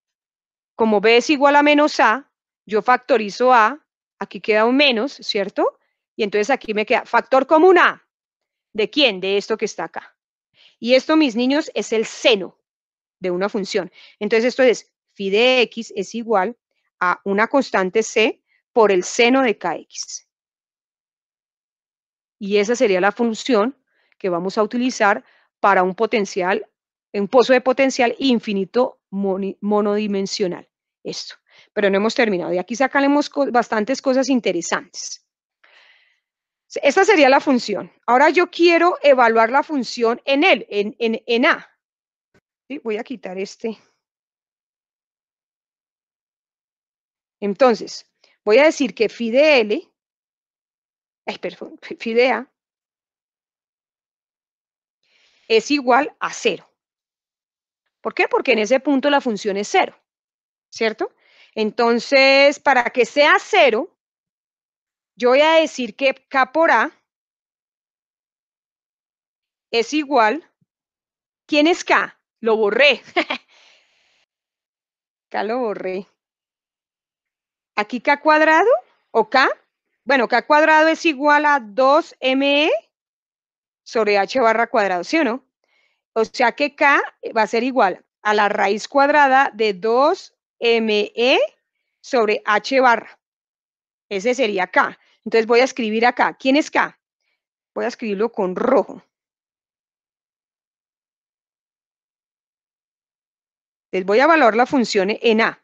como B es igual a menos A, yo factorizo A, aquí queda un menos, ¿cierto? Y entonces aquí me queda factor común A. ¿De quién? De esto que está acá. Y esto, mis niños, es el seno de una función. Entonces esto es phi de x es igual a una constante c por el seno de kx. Y esa sería la función que vamos a utilizar para un potencial, un pozo de potencial infinito monodimensional. Esto. Pero no hemos terminado. Y aquí sacaremos bastantes cosas interesantes. Esta sería la función. Ahora yo quiero evaluar la función en él, en, en, A. Voy a quitar este. Entonces, voy a decir que L, ay, perdón, A, es igual a cero. ¿Por qué? Porque en ese punto la función es cero, ¿cierto? Entonces, para que sea cero, yo voy a decir que K por A es igual, ¿quién es K? Lo borré. K lo borré. Aquí K cuadrado o K. Bueno, K cuadrado es igual a 2ME sobre H barra cuadrado, ¿sí o no? O sea que K va a ser igual a la raíz cuadrada de 2ME sobre H barra. Ese sería K. Entonces voy a escribir acá. ¿Quién es K? Voy a escribirlo con rojo. Les voy a valorar la función en A.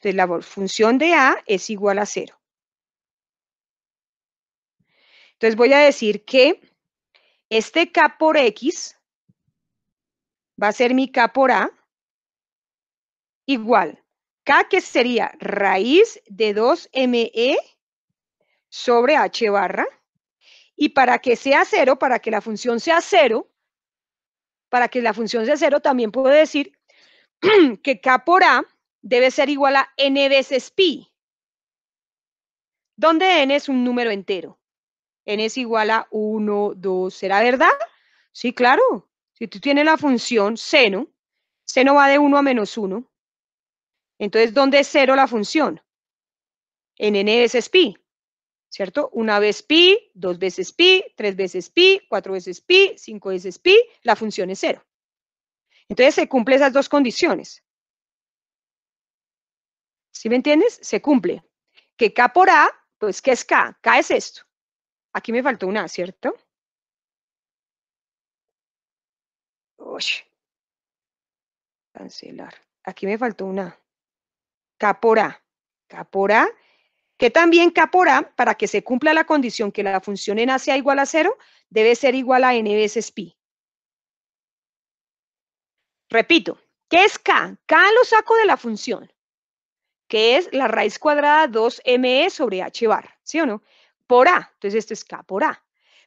Entonces, la función de A es igual a 0. Entonces voy a decir que este K por X va a ser mi K por A igual K que sería raíz de 2ME sobre H barra. Y para que sea cero, para que la función sea cero, para que la función sea cero, también puedo decir que K por A debe ser igual a n veces pi, donde n es un número entero. n es igual a 1, 2, ¿será verdad? Sí, claro. Si tú tienes la función seno, seno va de 1 a menos 1. Entonces, ¿dónde es cero la función? En n veces pi, ¿cierto? Una vez pi, dos veces pi, tres veces pi, cuatro veces pi, cinco veces pi, la función es cero. Entonces, se cumplen esas dos condiciones. ¿Sí me entiendes? Se cumple. Que K por A, pues, ¿qué es K? K es esto. Aquí me faltó una, ¿cierto? Cancelar. Aquí me faltó una. K por A. K por A. Que también K por A, para que se cumpla la condición que la función en A sea igual a cero, debe ser igual a N veces pi. Repito, ¿qué es K? K lo saco de la función que es la raíz cuadrada 2ME sobre H bar, ¿sí o no? Por A, entonces esto es K por A.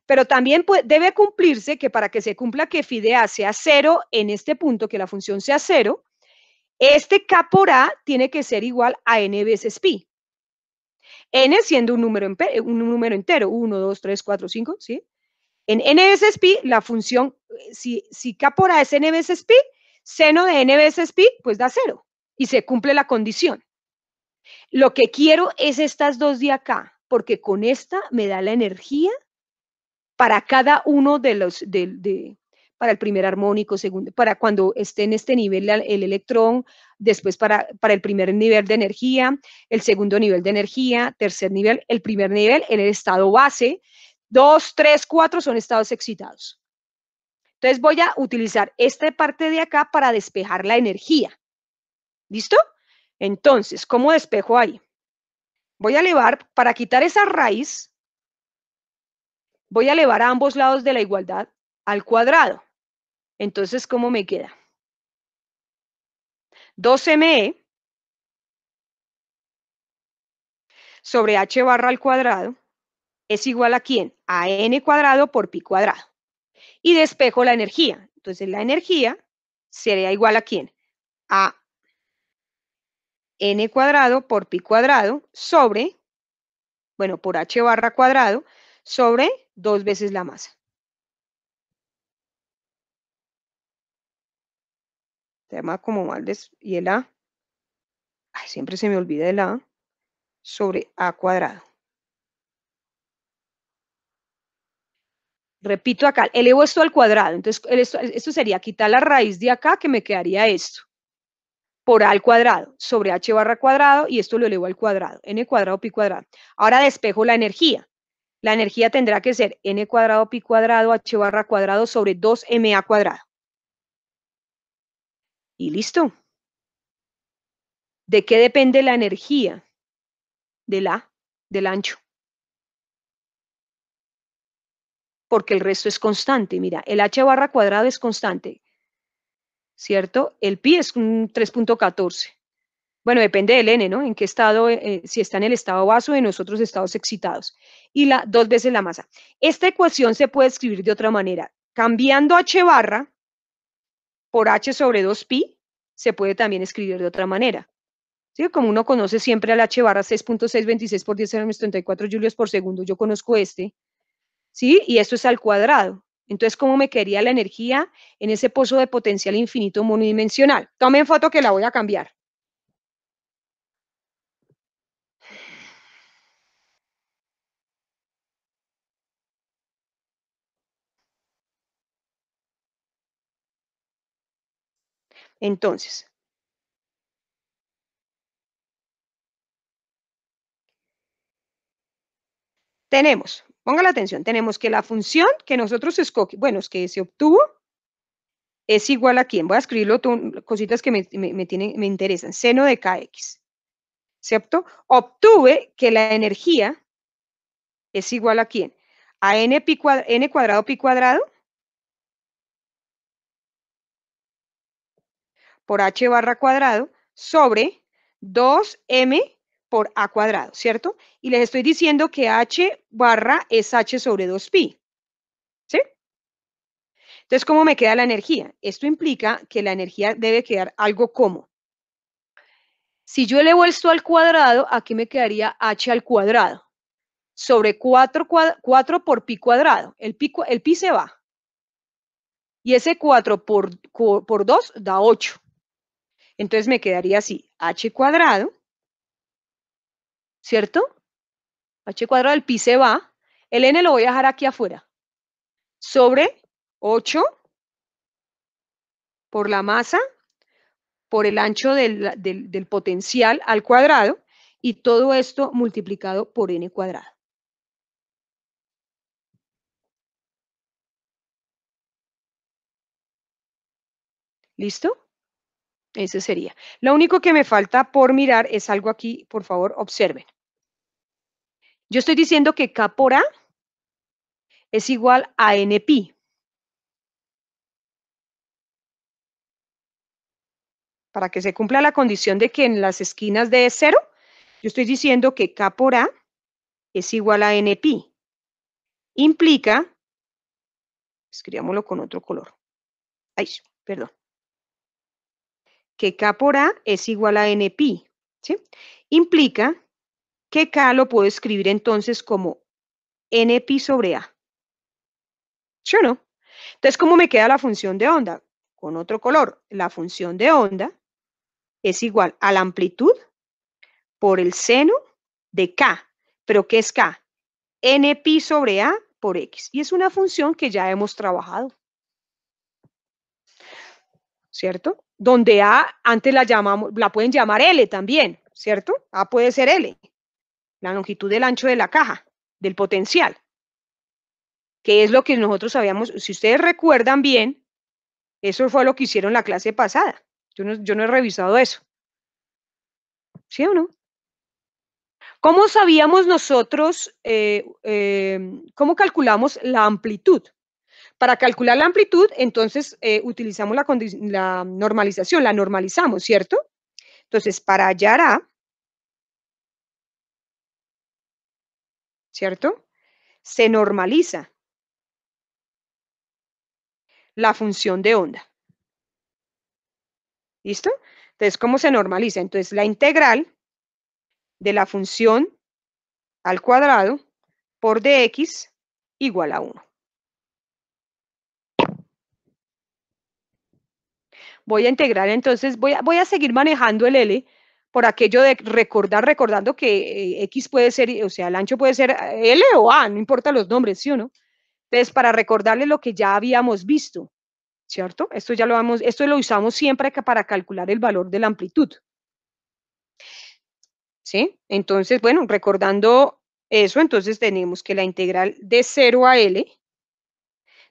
Pero también debe cumplirse que para que se cumpla que phi de A sea cero en este punto, que la función sea cero, este K por A tiene que ser igual a N veces pi. N siendo un número, un número entero, 1, 2, 3, 4, 5, ¿sí? En N veces pi, la función, eh, si, si K por A es N veces pi, seno de N veces pi, pues da cero y se cumple la condición. Lo que quiero es estas dos de acá, porque con esta me da la energía para cada uno de los, para el primer armónico, segundo, para cuando esté en este nivel el electrón, después para, para el primer nivel de energía, el segundo nivel de energía, tercer nivel, el primer nivel en el estado base, dos, tres, cuatro son estados excitados. Entonces voy a utilizar esta parte de acá para despejar la energía. ¿Listo? Entonces, ¿cómo despejo ahí? Voy a elevar, para quitar esa raíz, voy a elevar a ambos lados de la igualdad al cuadrado. Entonces, ¿cómo me queda? 2me sobre h barra al cuadrado es igual a quién? A n cuadrado por pi cuadrado. Y despejo la energía. Entonces la energía sería igual a quién? A n cuadrado por pi cuadrado sobre, bueno, por h barra cuadrado, sobre dos veces la masa. Se llama como mal y el a, siempre se me olvida el a, sobre a cuadrado. Repito acá, elevo esto al cuadrado, entonces esto sería quitar la raíz de acá que me quedaría esto por a al cuadrado sobre h barra cuadrado y esto lo elevo al cuadrado, n cuadrado pi cuadrado. Ahora despejo la energía. La energía tendrá que ser n cuadrado pi cuadrado h barra cuadrado sobre 2ma cuadrado. Y listo. ¿De qué depende la energía? De la, del ancho. Porque el resto es constante. Mira, el h barra cuadrado es constante. ¿cierto? El pi es un 3.14. Bueno, depende del n, ¿no? En qué estado, eh, eh, si está en el estado vaso, en los otros estados excitados. Y la dos veces la masa. Esta ecuación se puede escribir de otra manera. Cambiando h barra por h sobre 2pi, se puede también escribir de otra manera. ¿Sí? Como uno conoce siempre al h barra 6.626 por 10 a la 34 julios por segundo, yo conozco este, ¿sí? Y esto es al cuadrado. Entonces, ¿cómo me quería la energía en ese pozo de potencial infinito monodimensional? Tomen foto que la voy a cambiar. Entonces, tenemos Ponga la atención, tenemos que la función que nosotros escogimos, bueno, es que se obtuvo, es igual a quién. Voy a escribirlo, cositas que me, me, tienen, me interesan. Seno de KX, ¿cierto? Obtuve que la energía es igual a quién. A n, pi n cuadrado pi cuadrado por h barra cuadrado sobre 2m por a cuadrado, ¿cierto? Y les estoy diciendo que h barra es h sobre 2pi. ¿Sí? Entonces, ¿cómo me queda la energía? Esto implica que la energía debe quedar algo como. Si yo le he vuelto al cuadrado, aquí me quedaría h al cuadrado sobre 4, por pi cuadrado. El pi, el pi se va. Y ese 4 por, por 2 da 8. Entonces me quedaría así, h cuadrado ¿cierto? h cuadrado, del pi se va, el n lo voy a dejar aquí afuera, sobre 8 por la masa, por el ancho del, del potencial al cuadrado, y todo esto multiplicado por n cuadrado. ¿Listo? Ese sería. Lo único que me falta por mirar es algo aquí, por favor, observen. Yo estoy diciendo que K por A es igual a NP. Para que se cumpla la condición de que en las esquinas de 0, yo estoy diciendo que K por A es igual a np Implica, escribámoslo con otro color. Ay, perdón que K por A es igual a NPi, ¿sí? Implica que K lo puedo escribir entonces como pi sobre A. ¿Sí o no? Entonces, ¿cómo me queda la función de onda? Con otro color, la función de onda es igual a la amplitud por el seno de K. ¿Pero qué es K? pi sobre A por X. Y es una función que ya hemos trabajado. ¿Cierto? donde A antes la llamamos, la pueden llamar L también, ¿cierto? A puede ser L, la longitud del ancho de la caja, del potencial, que es lo que nosotros sabíamos, si ustedes recuerdan bien, eso fue lo que hicieron la clase pasada. Yo no, yo no he revisado eso. ¿Sí o no? ¿Cómo sabíamos nosotros, eh, eh, cómo calculamos la amplitud? Para calcular la amplitud, entonces eh, utilizamos la, la normalización, la normalizamos, ¿cierto? Entonces, para hallar A, ¿cierto? Se normaliza la función de onda. ¿Listo? Entonces, ¿cómo se normaliza? Entonces, la integral de la función al cuadrado por dx igual a 1. voy a integrar, entonces voy a, voy a seguir manejando el L por aquello de recordar, recordando que eh, X puede ser, o sea, el ancho puede ser eh, L o A, no importa los nombres, ¿sí o no? Entonces, para recordarle lo que ya habíamos visto, ¿cierto? Esto ya lo vamos, esto lo usamos siempre para calcular el valor de la amplitud. ¿Sí? Entonces, bueno, recordando eso, entonces tenemos que la integral de 0 a L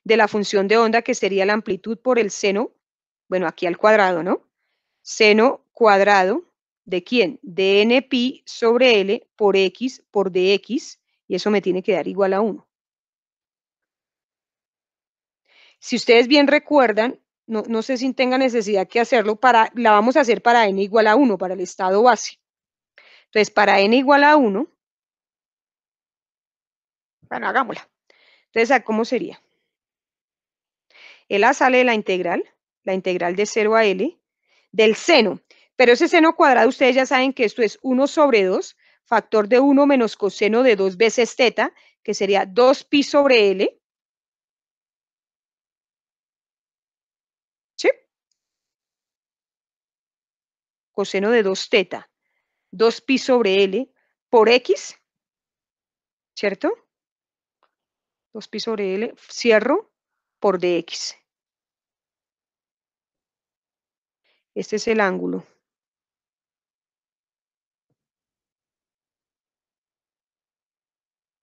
de la función de onda, que sería la amplitud por el seno bueno, aquí al cuadrado, ¿no? Seno cuadrado de quién? De n pi sobre L por X por DX, y eso me tiene que dar igual a 1. Si ustedes bien recuerdan, no, sé si tengan necesidad que hacerlo, para, la vamos a hacer para n igual a 1, para el estado base. Entonces, para n igual a 1, bueno, hagámosla. Entonces, ¿cómo sería? El a sale de la integral la integral de 0 a L, del seno. Pero ese seno cuadrado, ustedes ya saben que esto es 1 sobre 2, factor de 1 menos coseno de 2 veces teta, que sería 2pi sobre L. ¿Sí? Coseno de 2 teta, 2pi sobre L por X, ¿cierto? 2pi sobre L, cierro por dx. Este es el ángulo.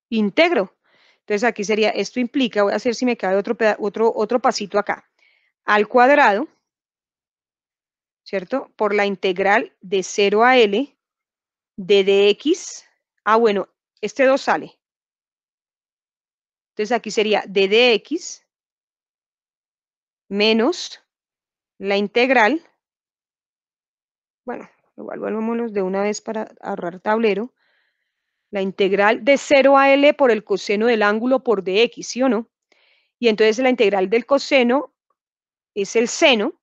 Integro. Entonces aquí sería, esto implica, voy a hacer si me cabe otro, otro, otro pasito acá, al cuadrado, ¿cierto? Por la integral de 0 a L de dx. Ah, bueno, este 2 sale. Entonces aquí sería de dx menos la integral bueno, igual de una vez para ahorrar tablero. La integral de 0 a L por el coseno del ángulo por dx, ¿sí o no? Y entonces la integral del coseno es el seno,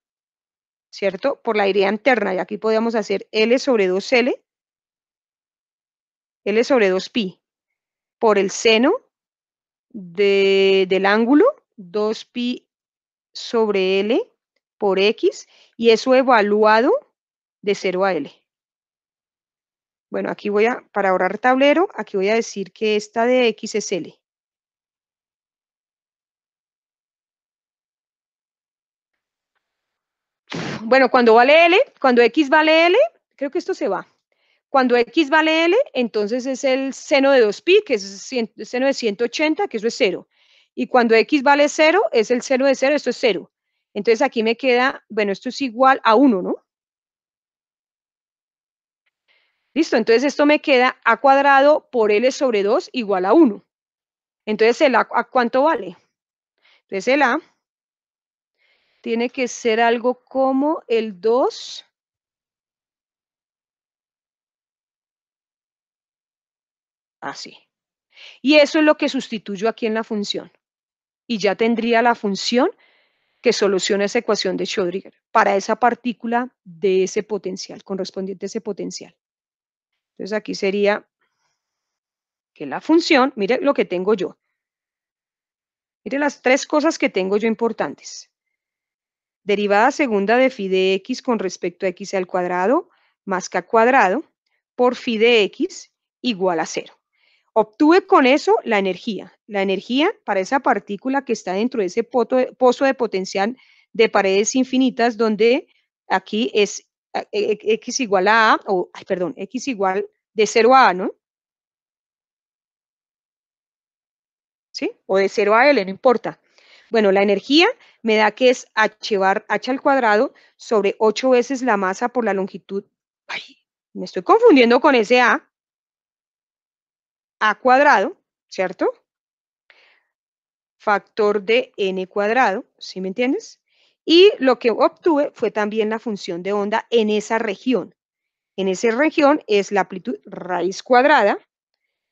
¿cierto? Por la idea interna. Y aquí podríamos hacer L sobre 2L, L sobre 2pi, por el seno del ángulo, 2pi sobre L por x, y eso evaluado de 0 a L. Bueno, aquí voy a, para ahorrar tablero, aquí voy a decir que esta de X es L. Bueno, cuando vale L, cuando X vale L, creo que esto se va. Cuando X vale L, entonces es el seno de 2pi, que es el seno de 180, que eso es 0. Y cuando X vale 0, es el seno de 0, esto es 0. Entonces aquí me queda, bueno, esto es igual a 1, ¿no? Listo, entonces esto me queda a cuadrado por L sobre 2 igual a 1. Entonces el A, cuánto vale? Entonces el A tiene que ser algo como el 2 así. Y eso es lo que sustituyo aquí en la función. Y ya tendría la función que soluciona esa ecuación de Schrödinger para esa partícula de ese potencial, correspondiente a ese potencial. Entonces aquí sería que la función, mire lo que tengo yo. Mire las tres cosas que tengo yo importantes. Derivada segunda de phi de x con respecto a x al cuadrado más k cuadrado por phi de x igual a cero. Obtuve con eso la energía. La energía para esa partícula que está dentro de ese pozo de potencial de paredes infinitas donde aquí es e, e, e, x igual a, o, ay, perdón, x igual de 0 a a, ¿no? ¿Sí? O de 0 a L, no importa. Bueno, la energía me da que es h bar h al cuadrado sobre 8 veces la masa por la longitud. Ay, me estoy confundiendo con ese a. a cuadrado, ¿cierto? Factor de n cuadrado, ¿sí me entiendes? Y lo que obtuve fue también la función de onda en esa región. En esa región es la amplitud raíz cuadrada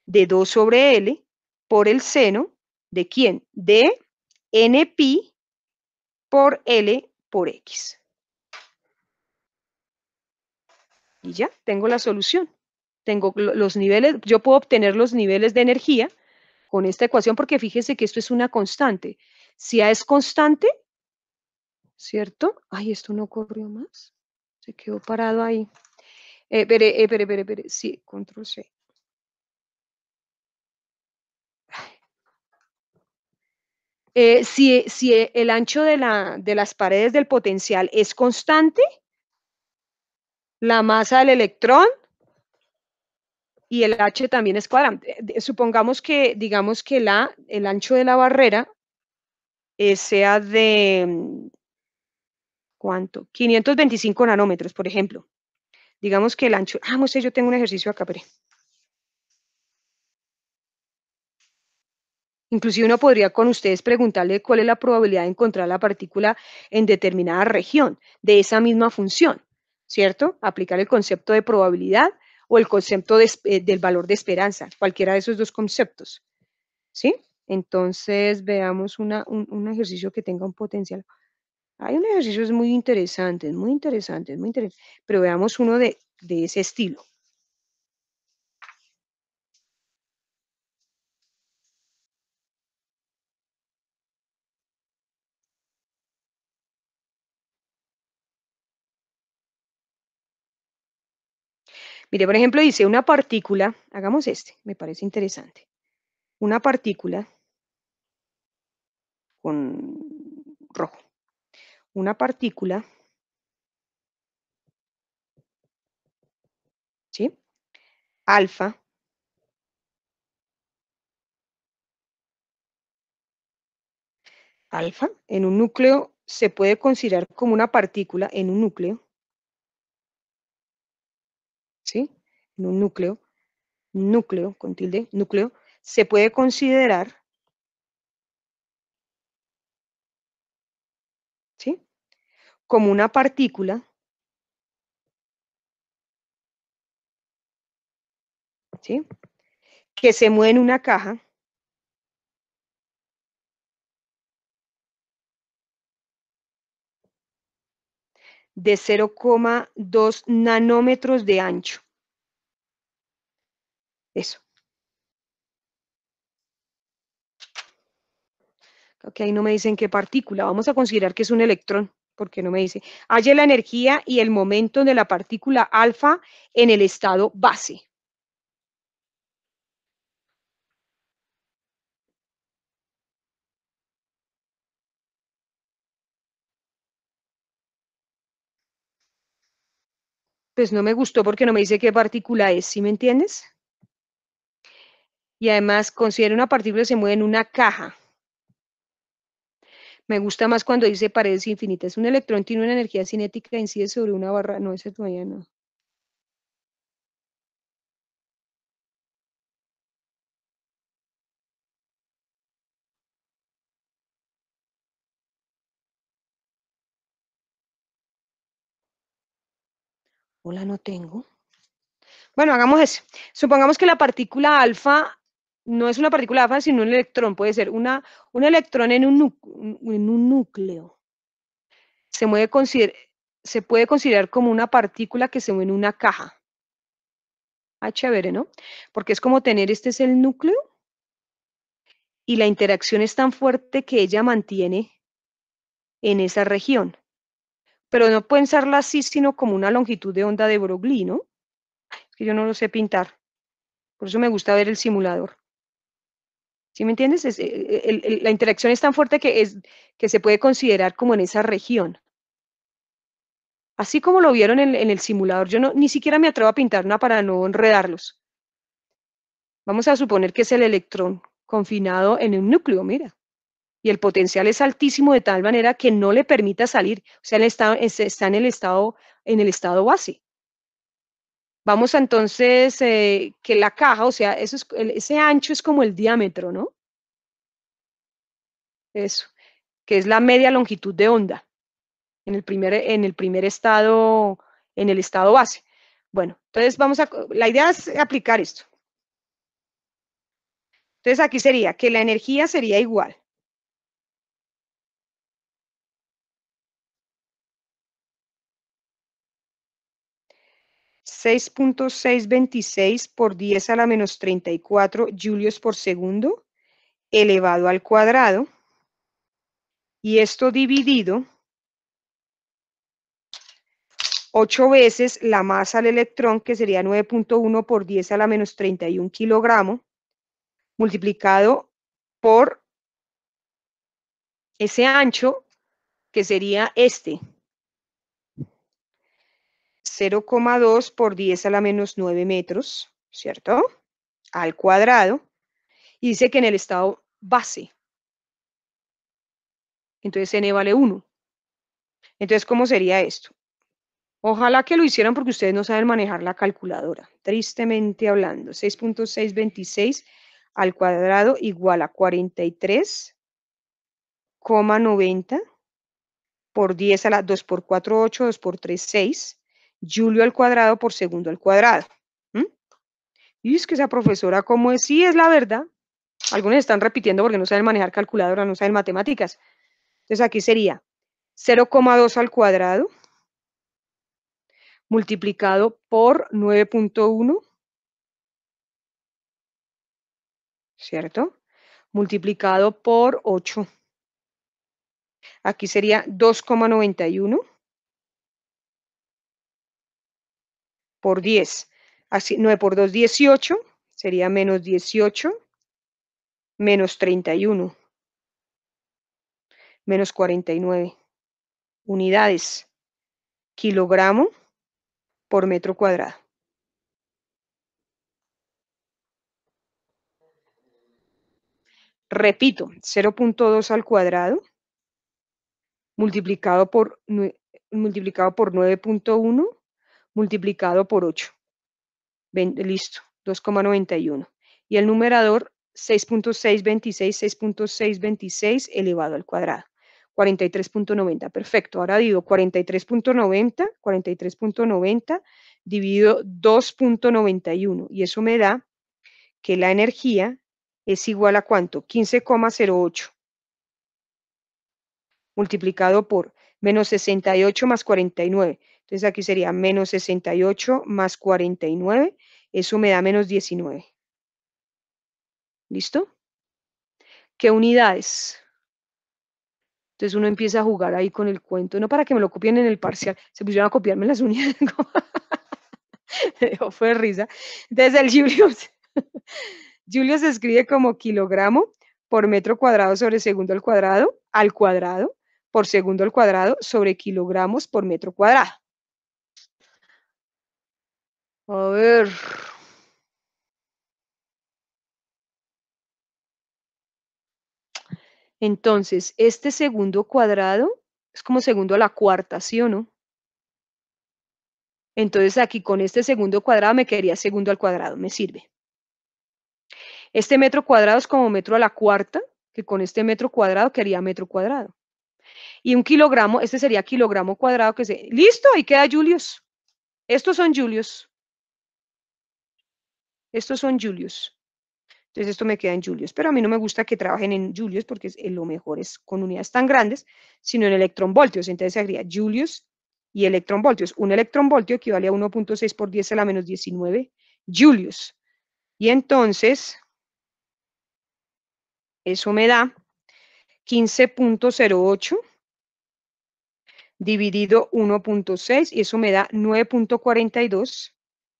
de 2 sobre L por el seno de quién? De n pi por L por X. Y ya, tengo la solución. Tengo los niveles, yo puedo obtener los niveles de energía con esta ecuación porque fíjese que esto es una constante. Si A es constante, ¿cierto? Ay, esto no corrió más, se quedó parado ahí. Eh, espere, espere, eh, espere, sí, control C. Eh, si, el ancho de, las paredes del potencial es constante, la masa del electrón y el H también es cuadrante. Supongamos que, digamos que la, el ancho de la barrera eh, sea de ¿Cuánto? 525 nanómetros, por ejemplo. Digamos que el ancho... Ah, no sé, yo tengo un ejercicio acá, pero... Inclusive uno podría con ustedes preguntarle cuál es la probabilidad de encontrar la partícula en determinada región de esa misma función, ¿cierto? Aplicar el concepto de probabilidad o el concepto eh, del valor de esperanza, cualquiera de esos dos conceptos, ¿sí? Entonces veamos un, ejercicio que tenga un potencial. Hay unos ejercicios muy interesantes, muy interesantes, muy interesantes, pero veamos uno de, de ese estilo. Mire, por ejemplo, dice una partícula, hagamos este, me parece interesante. Una partícula con rojo una partícula, ¿sí? Alfa, alfa en un núcleo se puede considerar como una partícula en un núcleo, ¿sí? En un núcleo, núcleo, con tilde, núcleo, se puede considerar como una partícula, ¿sí? que se mueve en una caja, de 0,2 nanómetros de ancho. Eso. Ok, ahí no me dicen qué partícula. Vamos a considerar que es un electrón. ¿Por qué no me dice, halle la energía y el momento de la partícula alfa en el estado base. Pues no me gustó porque no me dice qué partícula es, ¿sí me entiendes? Y además considera una partícula que se mueve en una caja. Me gusta más cuando dice paredes infinitas. Un electrón tiene una energía cinética que incide sobre una barra. No, ese todavía no. Hola, no tengo. Bueno, hagamos eso. Supongamos que la partícula alfa no es una partícula afán, sino un electrón, puede ser una, un electrón en un, núcleo. Se, se puede considerar como una partícula que se mueve en una caja. Ah, chévere, ¿no? Porque es como tener, este es el núcleo, y la interacción es tan fuerte que ella mantiene en esa región. Pero no pensarla así, sino como una longitud de onda de Broglie, ¿no? Es que yo no lo sé pintar. Por eso me gusta ver el simulador. ¿Sí me entiendes? Eh, la interacción es tan fuerte que, es, que se puede considerar como en esa región. Así como lo vieron en, el simulador, yo no, ni siquiera me atrevo a pintar una para no enredarlos. Vamos a suponer que es el electrón confinado en un núcleo, mira. Y el potencial es altísimo de tal manera que no le permita salir, o sea, está, está en, el estado, en el estado base. Vamos entonces eh, que la caja, o sea, eso es, ese ancho es como el diámetro, ¿no? Eso, que es la media longitud de onda en el primer, en el primer estado, en el estado base. Bueno, entonces vamos a, la idea es aplicar esto. Entonces aquí sería que la energía sería igual 6.626 por 10 a la menos 34 julios por segundo elevado al cuadrado. Y esto dividido 8 veces la masa del electrón, que sería 9.1 por 10 a la menos 31 kilogramo multiplicado por ese ancho, que sería este, 0,2 por 10 a la menos 9 metros, ¿cierto? Al cuadrado. Y dice que en el estado base. Entonces n vale 1. Entonces, ¿cómo sería esto? Ojalá que lo hicieran porque ustedes no saben manejar la calculadora. Tristemente hablando, 6.626 al cuadrado igual a 43,90 por 10 a la 2 por 4, 8, 2 por 3, 6 julio al cuadrado por segundo al cuadrado. Y es que esa profesora, como es, sí es la verdad, algunos están repitiendo porque no saben manejar calculadora, no saben matemáticas. Entonces aquí sería 0,2 al cuadrado multiplicado por 9.1, ¿cierto? Multiplicado por 8. Aquí sería 2,91 por 10. Así, 9 por 2, 18. Sería menos 18 menos 31 menos 49 unidades kilogramo por metro cuadrado. Repito, 0.2 al cuadrado multiplicado por, multiplicado por 9.1 multiplicado por 8. listo, 2,91. Y el numerador 6.626, 6.626 elevado al cuadrado. 43.90, perfecto. Ahora digo 43.90, 43.90 dividido 2.91 y eso me da que la energía es igual a cuánto? 15,08 multiplicado por menos 68 más 49. Entonces aquí sería menos 68 más 49. Eso me da menos 19. ¿Listo? ¿Qué unidades? Entonces uno empieza a jugar ahí con el cuento, no para que me lo copien en el parcial, se pusieron a copiarme las unidades. me fue de risa. Entonces el Julius, Julius se escribe como kilogramo por metro cuadrado sobre segundo al cuadrado, al cuadrado, por segundo al cuadrado sobre kilogramos por metro cuadrado. A ver. Entonces, este segundo cuadrado es como segundo a la cuarta, ¿sí o no? Entonces aquí con este segundo cuadrado me quedaría segundo al cuadrado, me sirve. Este metro cuadrado es como metro a la cuarta, que con este metro cuadrado quedaría metro cuadrado. Y un kilogramo, este sería kilogramo cuadrado que se... ¡Listo! Ahí queda Julius. Estos son Julius. Estos son julios. Entonces esto me queda en Julius, pero a mí no me gusta que trabajen en julios porque es, eh, lo mejor es con unidades tan grandes, sino en electronvoltios. Entonces sería julios y electronvoltios. Un electronvoltio equivale a 1.6 por 10 a la menos 19 julios. Y entonces, eso me da 15.08 dividido 1.6 y eso me da 9.42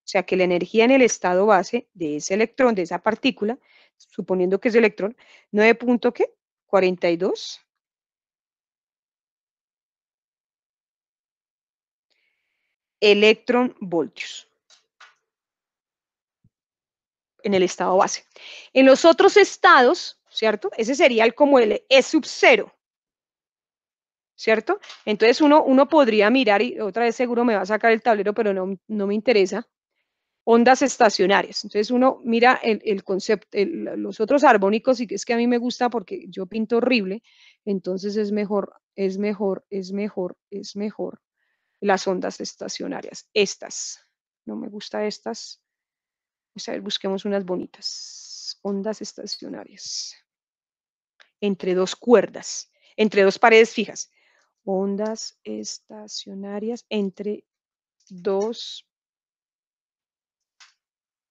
o sea que la energía en el estado base de ese electrón, de esa partícula, suponiendo que es electrón, 9.42 ¿qué? 42 electron voltios en el estado base. En los otros estados, ¿cierto? Ese sería el como el E sub 0, ¿cierto? Entonces uno, uno podría mirar, y otra vez seguro me va a sacar el tablero, pero no me interesa, ondas estacionarias. Entonces uno mira el, concepto, los otros armónicos y es que a mí me gusta porque yo pinto horrible, entonces es mejor, es mejor, es mejor, es mejor las ondas estacionarias. Estas, no me gusta estas. a ver, busquemos unas bonitas. Ondas estacionarias. Entre dos cuerdas, entre dos paredes fijas. Ondas estacionarias entre dos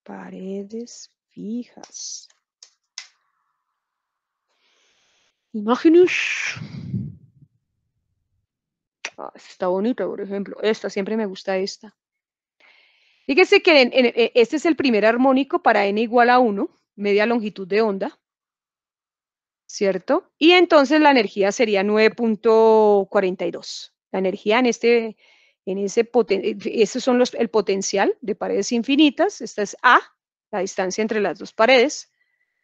paredes fijas. Imágenes. Ah, está bonita, por ejemplo. Esta, siempre me gusta esta. Fíjense que e, este es el primer armónico para n igual a 1, media longitud de onda, ¿cierto? Y entonces la energía sería 9.42. La energía en este en ese poten eh, esos son los, el potencial de paredes infinitas, esta es A, la distancia entre las dos paredes,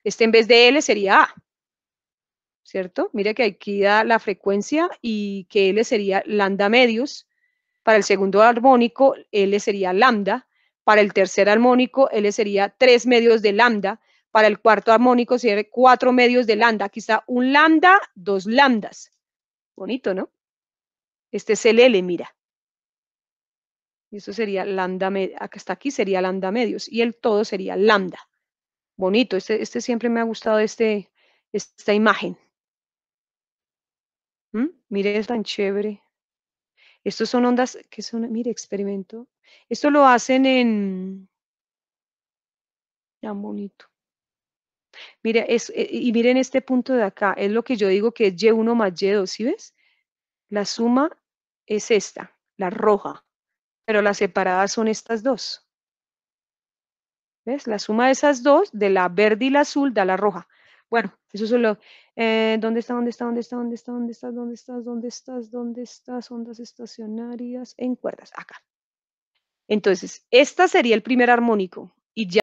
este en vez de L sería A, ¿cierto? Mira que aquí da la frecuencia y que L sería lambda medios, para el segundo armónico L sería lambda, para el tercer armónico L sería tres medios de lambda, para el cuarto armónico sería cuatro medios de lambda, aquí está un lambda, dos lambdas, bonito, ¿no? Este es el L, mira. Y esto sería lambda, hasta aquí, sería lambda medios. Y el todo sería lambda. Bonito, este, este siempre me ha gustado este, esta imagen. Mm, mire, es tan chévere. Estos son ondas que son, mire, experimento. Esto lo hacen en... Tan bonito. Mire, eh, y miren este punto de acá, es lo que yo digo que es Y1 más Y2, ¿sí ves? La suma es esta, la roja pero las separadas son estas dos. ¿Ves? La suma de esas dos, de la verde y la azul, da la roja. Bueno, eso solo. Eh, ¿Dónde está? ¿Dónde está? ¿Dónde está? ¿Dónde está? ¿Dónde estás? ¿Dónde estás? ¿Dónde estás? ¿Dónde estás? Ondas estacionarias en cuerdas. Acá. Entonces, esta sería el primer armónico. Y ya.